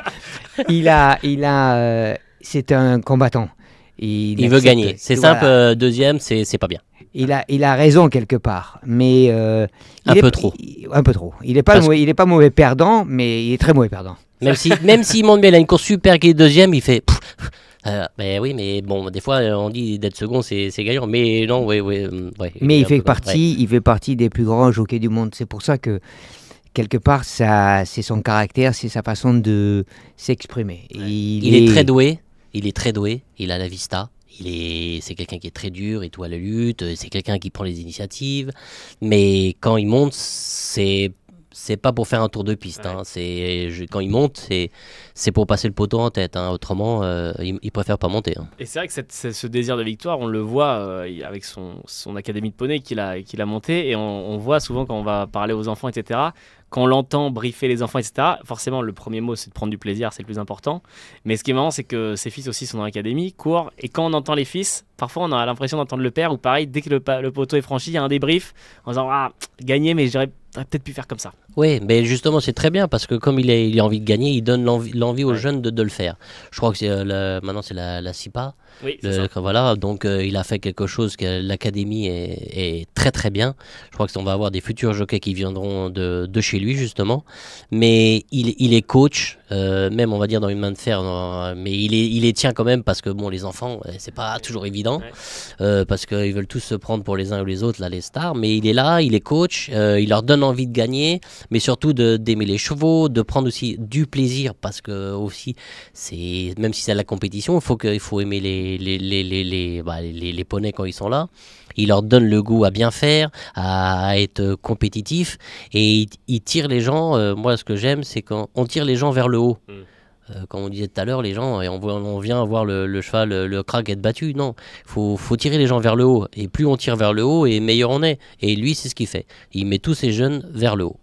il a, il a. Euh, c'est un combattant. Il, veut gagner. C'est simple, euh, deuxième, c'est pas bien. Il a, il a raison quelque part, mais euh, un peu trop. Il, un peu trop. Il n'est pas, mauvais, il est pas mauvais perdant, mais il est très mauvais perdant. Même si, même si il a une course super qui est deuxième, il fait. Euh, ben oui, mais bon, des fois on dit d'être second, c'est gagnant, mais non, oui, oui. mais il, fait partie, il fait partie des plus grands jockeys du monde. C'est pour ça que quelque part, ça, c'est son caractère, c'est sa façon de s'exprimer. Il, est très doué il est très doué, il a la vista, il c'est quelqu'un qui est très dur, et tout à la lutte, c'est quelqu'un qui prend les initiatives, mais quand il monte, c'est c'est pas pour faire un tour de piste. Hein. C'est quand il monte, c'est c'est pour passer le poteau en tête. Hein. Autrement, euh, il, préfère pas monter. Hein. Et c'est vrai que ce désir de victoire, on le voit euh, avec son, académie de poney qu'il a qu'il a monté, et on, on, voit souvent quand on va parler aux enfants, etc quand l'entend briefer les enfants, etc., forcément, le premier mot, c'est de prendre du plaisir, c'est le plus important. Mais ce qui est marrant, c'est que ses fils aussi sont dans l'académie, courent, et quand on entend les fils, parfois on a l'impression d'entendre le père, ou pareil, dès que le, poteau est franchi, il y a un débrief en disant Ah, gagné, mais j'aurais peut-être pu faire comme ça. Oui, mais justement, c'est très bien parce que comme il a, il envie de gagner, il donne l'envie aux jeunes de, le faire. Je crois que c'est, euh, maintenant, c'est la, CIPA. Voilà, donc euh, il a fait quelque chose que l'académie est, très très bien. Je crois que qu'on va avoir des futurs jockeys qui viendront de, chez lui, justement. Mais il, il est coach euh, même on va dire dans une main de fer, mais il les, il tient quand même parce que bon, les enfants, c'est pas toujours évident euh, parce qu'ils veulent tous se prendre pour les uns ou les autres, là, les stars, mais il est là, il est coach, euh, il leur donne envie de gagner, mais surtout d'aimer les chevaux, de prendre aussi du plaisir parce que aussi, c'est même si c'est la compétition, il faut, qu'il faut aimer les, les, les, les, les, bah, les poneys quand ils sont là il leur donne le goût à bien faire, à être compétitif, et il, tire les gens, euh, moi ce que j'aime, c'est quand on tire les gens vers le haut. Hmm. Euh, comme on disait tout à l'heure, les gens, et on, vient voir le, cheval, le, crack être battu. Non, faut, faut tirer les gens vers le haut. Et plus on tire vers le haut, et meilleur on est. Et lui, c'est ce qu'il fait. Il met tous ses jeunes vers le haut.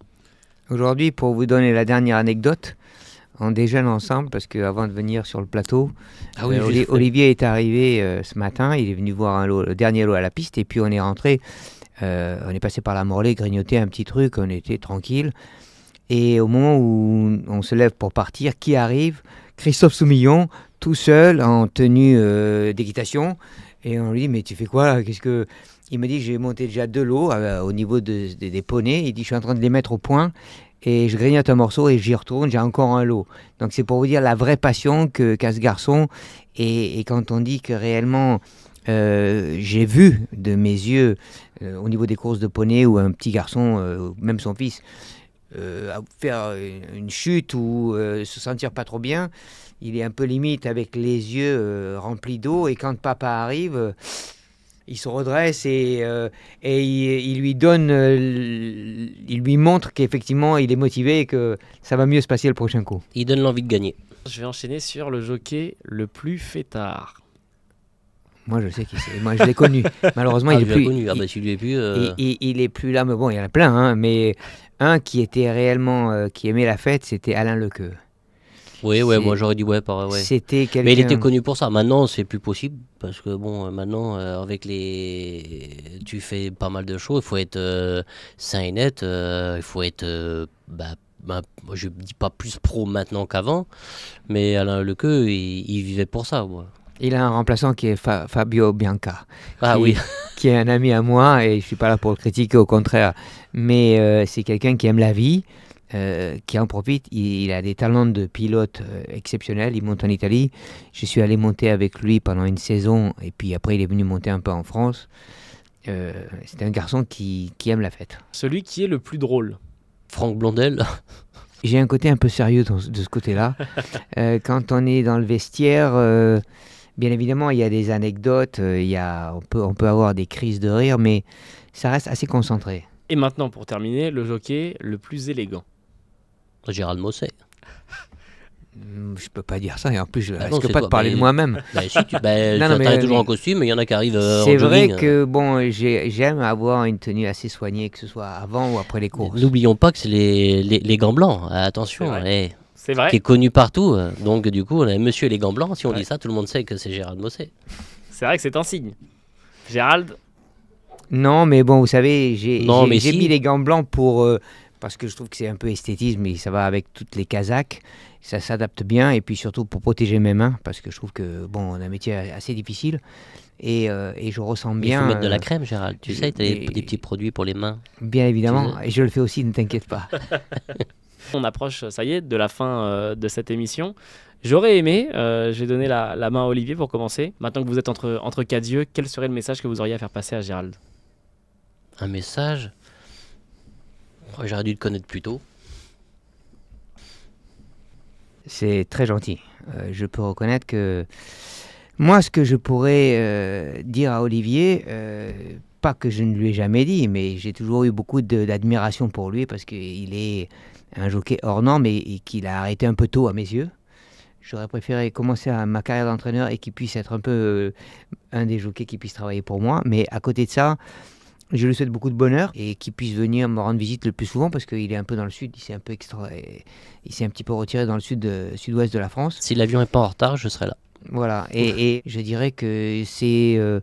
Aujourd'hui, pour vous donner la dernière anecdote, on déjeune ensemble parce qu'avant de venir sur le plateau, ah euh, Olivier est arrivé euh, ce matin. Il est venu voir le dernier lot à la piste et puis on est rentré. Euh, on est passé par la Morlaix, grignoter un petit truc, on était tranquille. Et au moment où on se lève pour partir, qui arrive Christophe Soumillon, tout seul, en tenue d'équitation. Et on lui dit, mais tu fais quoi Qu'est-ce que... Il me dit, j'ai monté déjà deux lots au niveau des poneys. Il dit, je suis en train de les mettre au point et je grignote un morceau et j'y retourne, j'ai encore un lot. Donc c'est pour vous dire la vraie passion que qu'a ce garçon. Et, quand on dit que réellement euh, j'ai vu de mes yeux euh, au niveau des courses de poney ou un petit garçon, euh, même son fils, faire une chute ou se sentir pas trop bien, il est un peu limite avec les yeux remplis d'eau et quand papa arrive il se redresse et, euh, et il, lui donne, euh, il lui montre qu'effectivement il est motivé et que ça va mieux se passer le prochain coup. Il donne l'envie de gagner. Je vais enchaîner sur le jockey le plus fêtard. Moi, je sais qui c'est. Moi, je l'ai connu. Malheureusement, ah, il est plus. il, plus est plus là, mais bon, il y en a plein. Hein. mais un qui était réellement, euh, qui aimait la fête, c'était Alain Lequeux. Oui, ouais, moi j'aurais dit ouais, par, ouais. C'était Mais il était connu pour ça. Maintenant, c'est plus possible parce que bon, euh, maintenant euh, avec les, tu fais pas mal de choses. Il faut être euh, sain et net. il faut être, bah, ne bah, je dis pas plus pro maintenant qu'avant, mais Alain Lequeux, il, il vivait pour ça. Il a un remplaçant qui est Fabio Bianca. Ah oui. qui est un ami à moi et je suis pas là pour le critiquer, au contraire. Mais c'est quelqu'un qui aime la vie. Euh, qui en profite. Il, a des talents de pilote euh, exceptionnels. Il monte en Italie. Je suis allé monter avec lui pendant une saison et puis après il est venu monter un peu en France. Euh, c'est un garçon qui, aime la fête. Celui qui est le plus drôle. Franck Blondel. J'ai un côté un peu sérieux de ce côté-là. quand on est dans le vestiaire, bien évidemment, il y a des anecdotes, il y a, on, peut, on peut avoir des crises de rire, mais ça reste assez concentré. Et maintenant, pour terminer, le jockey le plus élégant. Gérald Mosset. Hmm, je peux pas dire ça, et en plus je ne bah pas de parler bah, de moi-même. Bah, si tu bah, toujours en costume, mais il y en a qui arrivent euh, C'est vrai que euh. bon, j'aime avoir une tenue assez soignée, que ce soit avant ou après les courses. N'oublions pas que c'est les, les, gants blancs, attention. Eh, c'est vrai. Qui est connu partout. Euh. Donc, du coup, Monsieur les gants blancs. Si on dit ça, tout le monde sait que c'est Gérald Mosset. C'est vrai que c'est un signe. Gérald Non, mais bon, vous savez, j'ai mis les gants blancs pour euh, parce que je trouve que c'est un peu esthétisme et ça va avec toutes les casaques. Ça s'adapte bien et puis surtout pour protéger mes mains parce que je trouve que bon, on a un métier assez difficile et, euh, je ressens bien. Il faut mettre de la euh, crème, Gérald. Tu sais, tu as des, petits produits pour les mains. Bien évidemment, et je le fais aussi, ne t'inquiète pas. on approche, ça y est, de la fin euh, de cette émission. J'aurais aimé, euh, j'ai donné la, main à Olivier pour commencer. Maintenant que vous êtes entre, entre quatre yeux, quel serait le message que vous auriez à faire passer à Gérald Un message J'aurais dû te connaître plus tôt. C'est très gentil. Euh, je peux reconnaître que moi, ce que je pourrais euh, dire à Olivier, euh, pas que je ne lui ai jamais dit, mais j'ai toujours eu beaucoup d'admiration pour lui parce qu'il est un jockey hors norme et, qu'il a arrêté un peu tôt à mes yeux. J'aurais préféré commencer ma carrière d'entraîneur et qu'il puisse être un peu un des jockeys qui puisse travailler pour moi. Mais à côté de ça, je lui souhaite beaucoup de bonheur et qu'il puisse venir me rendre visite le plus souvent parce qu'il est un peu dans le sud, il s'est un peu il s'est un petit peu retiré dans le sud, euh, sud-ouest de la France. Si l'avion est pas en retard, je serai là. Voilà, et, je dirais que euh,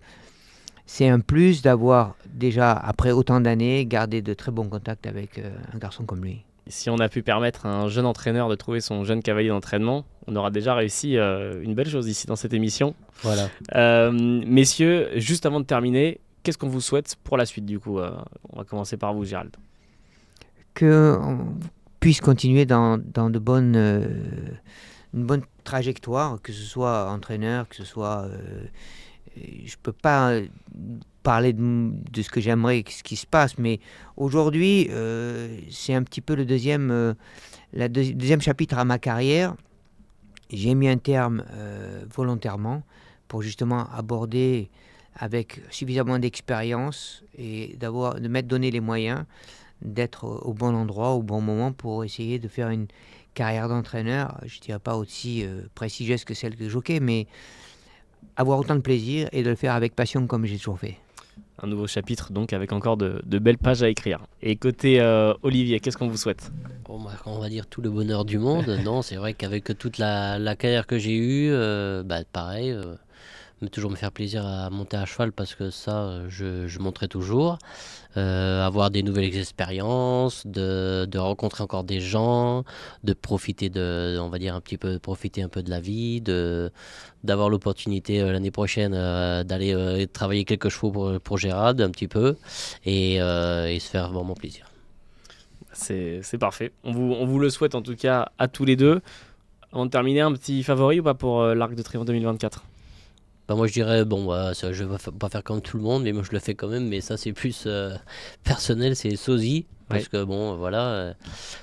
c'est un plus d'avoir déjà, après autant d'années, gardé de très bons contacts avec euh, un garçon comme lui. Si on a pu permettre à un jeune entraîneur de trouver son jeune cavalier d'entraînement, on aura déjà réussi une belle chose ici dans cette émission. Voilà. messieurs, juste avant de terminer, qu'est-ce qu'on vous souhaite pour la suite du coup euh, On va commencer par vous, Gérald. Que puisse continuer dans, de bonnes, euh, une bonne trajectoire, que ce soit entraîneur, que ce soit euh, je peux pas parler de, de ce que j'aimerais, ce qui se passe, mais aujourd'hui, c'est un petit peu le deuxième, la deuxième chapitre à ma carrière. J'ai mis un terme volontairement pour justement aborder avec suffisamment d'expérience et d'avoir de m'être donné les moyens d'être au bon endroit au bon moment pour essayer de faire une carrière d'entraîneur, je dirais pas aussi euh, prestigieuse que celle que jockey mais avoir autant de plaisir et de le faire avec passion comme j'ai toujours fait. Un nouveau chapitre donc avec encore de, belles pages à écrire. Et côté euh, Olivier, qu'est-ce qu'on vous souhaite bah, On va dire tout le bonheur du monde. non, c'est vrai qu'avec toute la, carrière que j'ai eue, euh, bah, pareil mais toujours me faire plaisir à monter à cheval parce que ça, euh, je, je monterai toujours. Euh, avoir des nouvelles expériences, de, rencontrer encore des gens, de profiter de, on va dire un petit peu, profiter un peu de la vie, de d'avoir l'opportunité euh, l'année prochaine d'aller travailler quelques chevaux pour, Gérard un petit peu et, se faire vraiment plaisir. C'est parfait. On vous, on vous le souhaite en tout cas à tous les deux. Avant de terminer, un petit favori ou pas pour l'Arc de Triomphe 2024 bah, moi je dirais, bon, bah, je vais pas faire comme tout le monde, mais moi je le fais quand même, mais ça c'est plus euh, personnel, c'est sosie. Parce que bon, voilà, euh,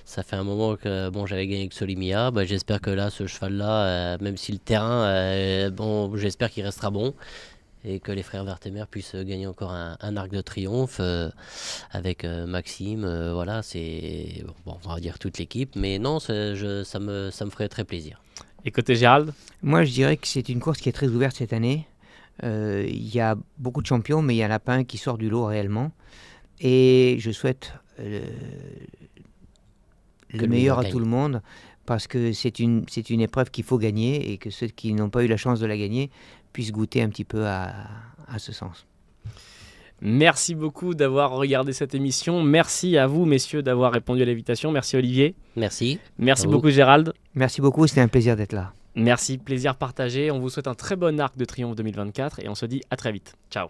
ça fait un moment que bon, j'avais gagné avec Solimia. Bah, j'espère que là, ce cheval-là, euh, même si le terrain, bon, j'espère qu'il restera bon et que les frères Vertemer puissent gagner encore un, arc de triomphe avec Maxime. voilà, c'est bon, on va dire toute l'équipe, mais non, ça ça me ferait très plaisir côté Gérald Moi, je dirais que c'est une course qui est très ouverte cette année. Euh, il y a beaucoup de champions, mais il y a un lapin qui sort du lot réellement. Et je souhaite euh, le, meilleur à tout le monde parce que c'est une, c'est une épreuve qu'il faut gagner et que ceux qui n'ont pas eu la chance de la gagner puissent goûter un petit peu à, à ce sens. Merci beaucoup d'avoir regardé cette émission. Merci à vous, messieurs, d'avoir répondu à l'invitation. Merci, Olivier. Merci. Merci beaucoup, Gérald. Merci beaucoup, c'était un plaisir d'être là. Merci, plaisir partagé. On vous souhaite un très bon arc de triomphe 2024 et on se dit à très vite. Ciao.